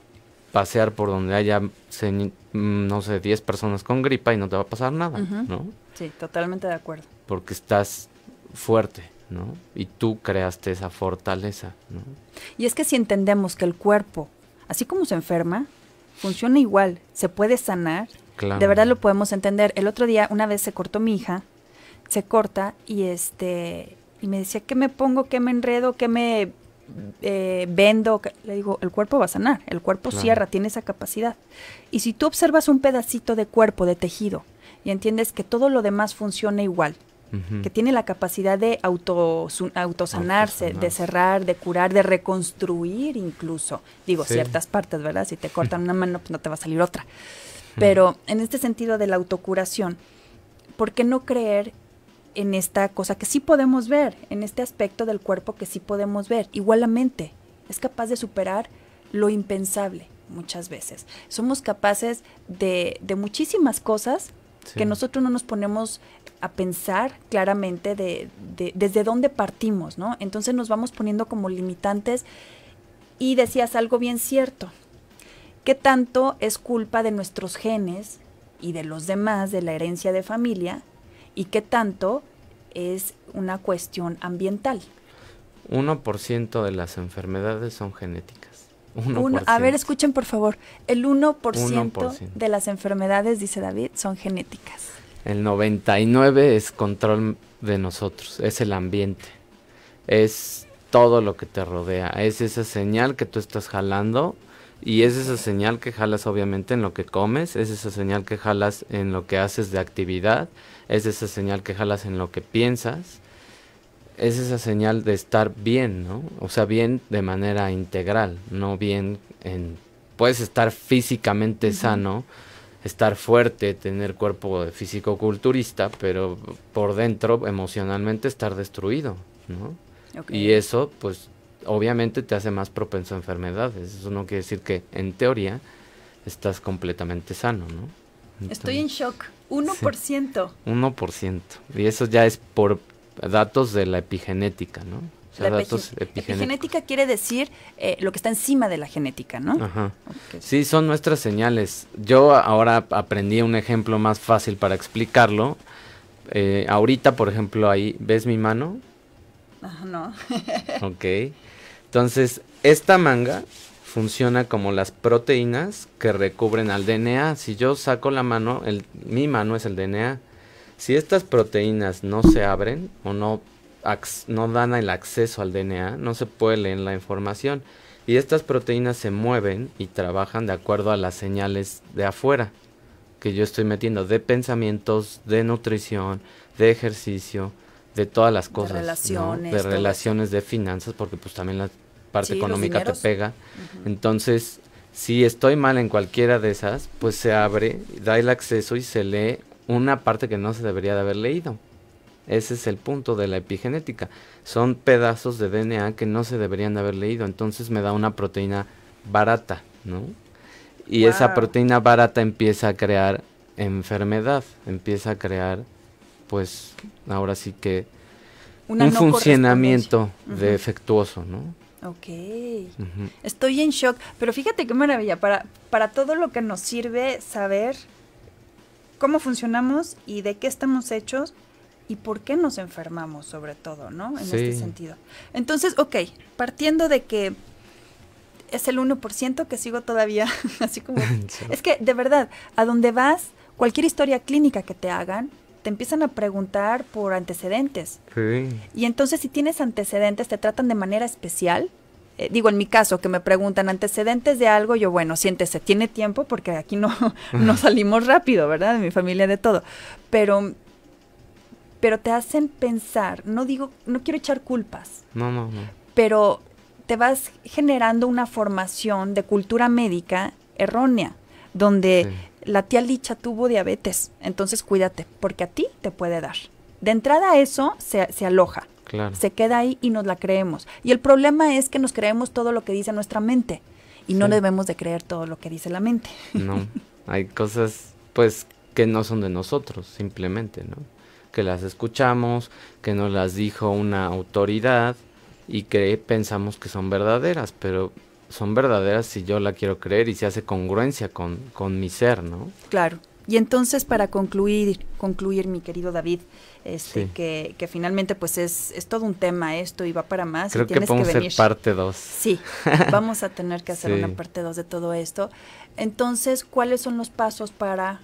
pasear por donde haya, mm, no sé, 10 personas con gripa y no te va a pasar nada, ¿no? Sí, totalmente de acuerdo. Porque estás fuerte, ¿no? Y tú creaste esa fortaleza, ¿no? Y es que si entendemos que el cuerpo, así como se enferma, funciona igual, se puede sanar de verdad lo podemos entender. El otro día, una vez se cortó mi hija, se corta y este y me decía, ¿qué me pongo? ¿Qué me enredo? ¿Qué me eh, vendo? Le digo, el cuerpo va a sanar, el cuerpo cierra, tiene esa capacidad. Y si tú observas un pedacito de cuerpo, de tejido, y entiendes que todo lo demás funciona igual, que tiene la capacidad de auto, autosanarse, de cerrar, de curar, de reconstruir incluso. Digo, ciertas partes, ¿verdad? Si te cortan una mano, pues no te va a salir otra. Pero en este sentido de la autocuración, ¿por qué no creer en esta cosa que sí podemos ver, en este aspecto del cuerpo que sí podemos ver? Igual la mente es capaz de superar lo impensable muchas veces. Somos capaces de, de muchísimas cosas que nosotros no nos ponemos a pensar claramente de, desde dónde partimos, ¿no? Entonces nos vamos poniendo como limitantes y decías algo bien cierto qué tanto es culpa de nuestros genes y de los demás, de la herencia de familia, y qué tanto es una cuestión ambiental. 1% de las enfermedades son genéticas. a ver, escuchen por favor. El por 1%, de las enfermedades, dice David, son genéticas. El 99% es control de nosotros, es el ambiente, es todo lo que te rodea, es esa señal que tú estás jalando y es esa señal que jalas obviamente en lo que comes, es esa señal que jalas en lo que haces de actividad, es esa señal que jalas en lo que piensas, es esa señal de estar bien, ¿no? O sea, bien de manera integral, no bien en... Puedes estar físicamente sano, estar fuerte, tener cuerpo físico-culturista, pero por dentro emocionalmente estar destruido, ¿no? Y eso pues obviamente te hace más propenso a enfermedades. Eso no quiere decir que en teoría estás completamente sano, ¿no? Estoy en shock. 1%. 1%. Y eso ya es por datos de la epigenética, ¿no? la epigenética quiere decir eh, lo que está encima de la genética, ¿no? Ajá. Sí, son nuestras señales. Yo ahora aprendí un ejemplo más fácil para explicarlo. Eh, ahorita, por ejemplo, ahí, ¿ves mi mano? Ajá, ah, no. ok. Entonces, esta manga funciona como las proteínas que recubren al DNA. Si yo saco la mano, mi mano es el DNA. Si estas proteínas no se abren o no, no dan el acceso al DNA, no se puede leer la información. Y estas proteínas se mueven y trabajan de acuerdo a las señales de afuera que yo estoy metiendo, de pensamientos, de nutrición, de ejercicio, de todas las cosas. De relaciones. De finanzas, porque pues también la parte económica te pega. Entonces, si estoy mal en cualquiera de esas, pues se abre, da el acceso y se lee una parte que no se debería de haber leído. Ese es el punto de la epigenética. Son pedazos de DNA que no se deberían de haber leído. Entonces me da una proteína barata, ¿no? Y esa proteína barata empieza a crear enfermedad, empieza a crear pues ahora sí que un funcionamiento defectuoso, ¿no? Ok. Estoy en shock, pero fíjate qué maravilla, para, para todo lo que nos sirve saber cómo funcionamos y de qué estamos hechos y por qué nos enfermamos sobre todo, ¿no? En este sentido. Entonces, ok, partiendo de que es el 1% que sigo todavía, así como... es que, de verdad, a donde vas, cualquier historia clínica que te hagan, te empiezan a preguntar por antecedentes. Y entonces si tienes antecedentes, te tratan de manera especial. Eh, digo, en mi caso, que me preguntan antecedentes de algo, yo, bueno, siéntese, tiene tiempo porque aquí no, no salimos rápido, ¿verdad? De mi familia, de todo. Pero, pero te hacen pensar, no digo, no quiero echar culpas. No, no, no. Pero te vas generando una formación de cultura médica errónea, donde la tía Licha tuvo diabetes, entonces cuídate, porque a ti te puede dar. De entrada eso se, aloja, se queda ahí y nos la creemos. Y el problema es que nos creemos todo lo que dice nuestra mente y no debemos de creer todo lo que dice la mente. No, hay cosas pues que no son de nosotros, simplemente, ¿no? Que las escuchamos, que nos las dijo una autoridad y que pensamos que son verdaderas, pero son verdaderas si yo la quiero creer y si hace congruencia con, mi ser, ¿no? Claro. Y entonces para concluir, concluir mi querido David, este, que, finalmente pues es, es todo un tema esto y va para más. Creo y que podemos que hacer parte dos. Sí, vamos a tener que hacer una parte dos de todo esto. Entonces, ¿cuáles son los pasos para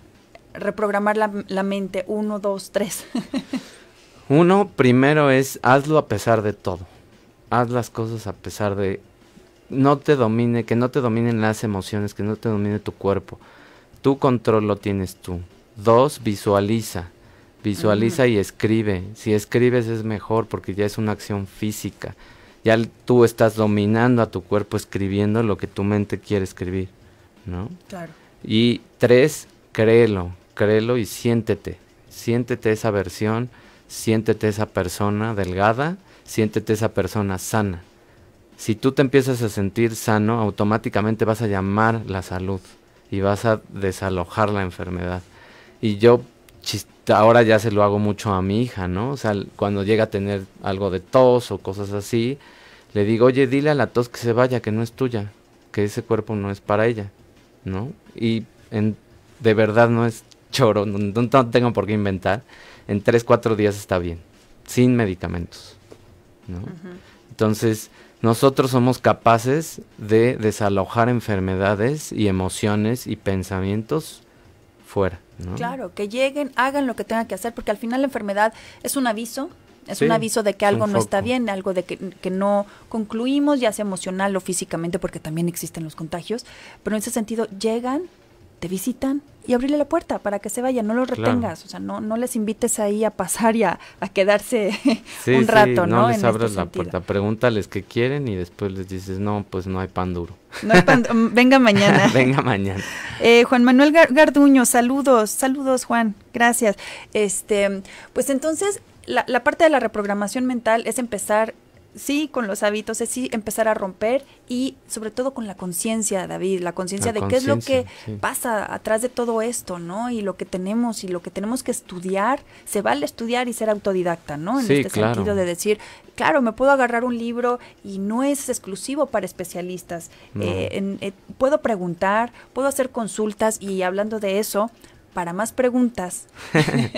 reprogramar la, la mente? Uno, dos, tres. Uno, primero es hazlo a pesar de todo. Haz las cosas a pesar de no te domine, que no te dominen las emociones, que no te domine tu cuerpo. Tu control lo tienes tú. Dos, visualiza. Visualiza y escribe. Si escribes es mejor porque ya es una acción física. Ya tú estás dominando a tu cuerpo escribiendo lo que tu mente quiere escribir, ¿no? Y tres, créelo, créelo y siéntete. Siéntete esa versión, siéntete esa persona delgada, siéntete esa persona sana si tú te empiezas a sentir sano, automáticamente vas a llamar la salud y vas a desalojar la enfermedad. Y yo ahora ya se lo hago mucho a mi hija, ¿no? O sea, cuando llega a tener algo de tos o cosas así, le digo, oye, dile a la tos que se vaya, que no es tuya, que ese cuerpo no es para ella, ¿no? Y en, de verdad no es choro, no, tengo por qué inventar. En tres, cuatro días está bien, sin medicamentos, ¿no? Entonces, nosotros somos capaces de desalojar enfermedades y emociones y pensamientos fuera. ¿no? Claro, que lleguen, hagan lo que tengan que hacer, porque al final la enfermedad es un aviso, es un aviso de que algo no está bien, algo de que, que, no concluimos, ya sea emocional o físicamente, porque también existen los contagios, pero en ese sentido llegan, visitan y abrirle la puerta para que se vaya no los retengas, o sea, no, no les invites ahí a pasar y a, quedarse un rato, no, ¿no? les abras este la puerta, pregúntales qué quieren y después les dices, no, pues no hay pan duro. Mm, venga mañana. venga mañana. Eh, Juan Manuel Garduño, saludos, saludos Juan, gracias. Este, pues entonces, la, la parte de la reprogramación mental es empezar Sí, con los hábitos, es sí empezar a romper y sobre todo con la conciencia, David, la conciencia de qué es lo que pasa atrás de todo esto, ¿no? Y lo que tenemos y lo que tenemos que estudiar, se vale estudiar y ser autodidacta, ¿no? En este sentido de decir, claro, me puedo agarrar un libro y no es exclusivo para especialistas, eh, eh, puedo preguntar, puedo hacer consultas y hablando de eso, para más preguntas,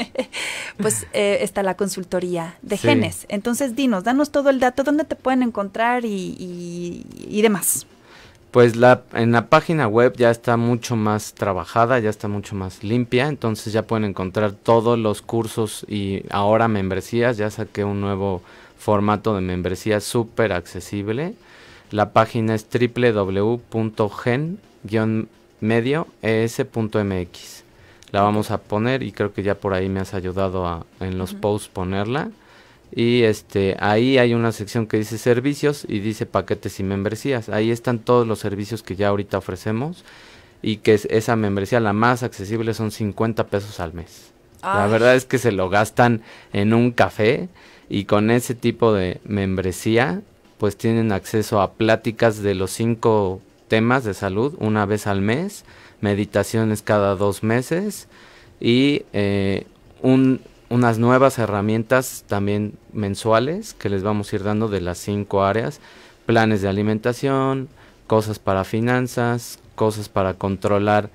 pues eh, está la consultoría de genes. Entonces, dinos, danos todo el dato, dónde te pueden encontrar y, demás. Pues la, en la página web ya está mucho más trabajada, ya está mucho más limpia, entonces ya pueden encontrar todos los cursos y ahora membresías, ya saqué un nuevo formato de membresía súper accesible. La página es www.gen-medioes.mx. La vamos a poner y creo que ya por ahí me has ayudado a, en los posts ponerla. Y este, ahí hay una sección que dice servicios y dice paquetes y membresías. Ahí están todos los servicios que ya ahorita ofrecemos y que esa membresía la más accesible son 50 pesos al mes. La verdad es que se lo gastan en un café y con ese tipo de membresía pues tienen acceso a pláticas de los cinco temas de salud una vez al mes meditaciones cada dos meses y eh, unas nuevas herramientas también mensuales que les vamos a ir dando de las cinco áreas, planes de alimentación, cosas para finanzas, cosas para controlar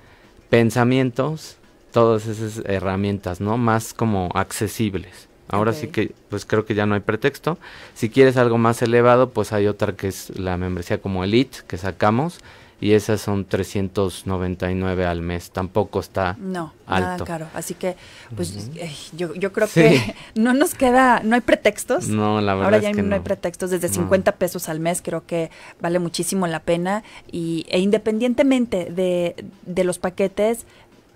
pensamientos, todas esas herramientas, ¿no? Más como accesibles. Ahora sí que, pues creo que ya no hay pretexto. Si quieres algo más elevado, pues hay otra que es la membresía como Elite que sacamos, y esas son 399 al mes. Tampoco está no, alto. nada caro. Así que, pues, eh, yo, yo, creo que no nos queda, no hay pretextos. No, la verdad. Ahora ya no, hay pretextos. Desde 50 pesos al mes creo que vale muchísimo la pena y, e independientemente de, de los paquetes,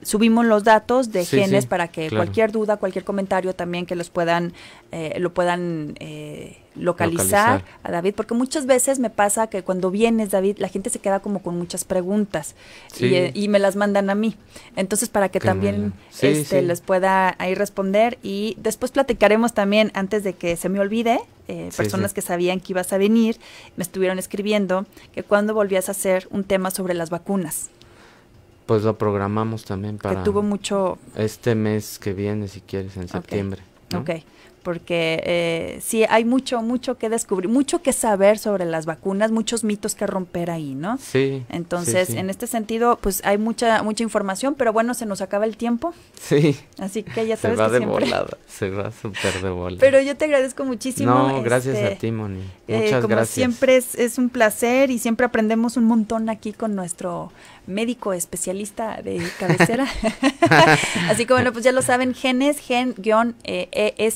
subimos los datos de genes para que cualquier duda, cualquier comentario también que los puedan, eh, lo puedan eh, localizar, a David, porque muchas veces me pasa que cuando vienes, David, la gente se queda como con muchas preguntas y, eh, me las mandan a mí. Entonces, para que también este, les pueda ahí responder y después platicaremos también, antes de que se me olvide, personas que sabían que ibas a venir, me estuvieron escribiendo que cuando volvías a hacer un tema sobre las vacunas. Pues lo programamos también para... Que tuvo mucho... Este mes que viene, si quieres, en septiembre. Ok, porque eh, sí, hay mucho, mucho que descubrir, mucho que saber sobre las vacunas, muchos mitos que romper ahí, ¿no? Sí. Entonces, en este sentido, pues hay mucha, mucha información, pero bueno, se nos acaba el tiempo. Sí. Así que ya sabes se va de volada, se va súper de volada. Pero yo te agradezco muchísimo. No, gracias a este, ti, Moni. Eh, Muchas como siempre es, es un placer y siempre aprendemos un montón aquí con nuestro médico especialista de cabecera. Así que bueno, pues ya lo saben, genes, gen-es. Eh, e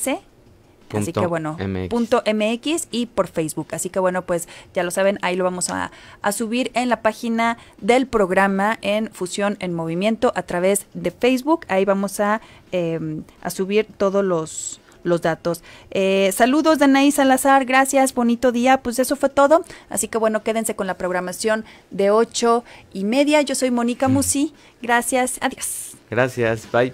Así que bueno, MX y por Facebook. Así que bueno, pues ya lo saben, ahí lo vamos a, subir en la página del programa en Fusión en Movimiento a través de Facebook. Ahí vamos a, em, a subir todos los, los datos. Eh, saludos, Danaí Salazar, gracias, bonito día. Pues eso fue todo. Así que bueno, quédense con la programación de ocho y media. Yo soy Mónica mm. Musi. Gracias, adiós. Gracias, bye.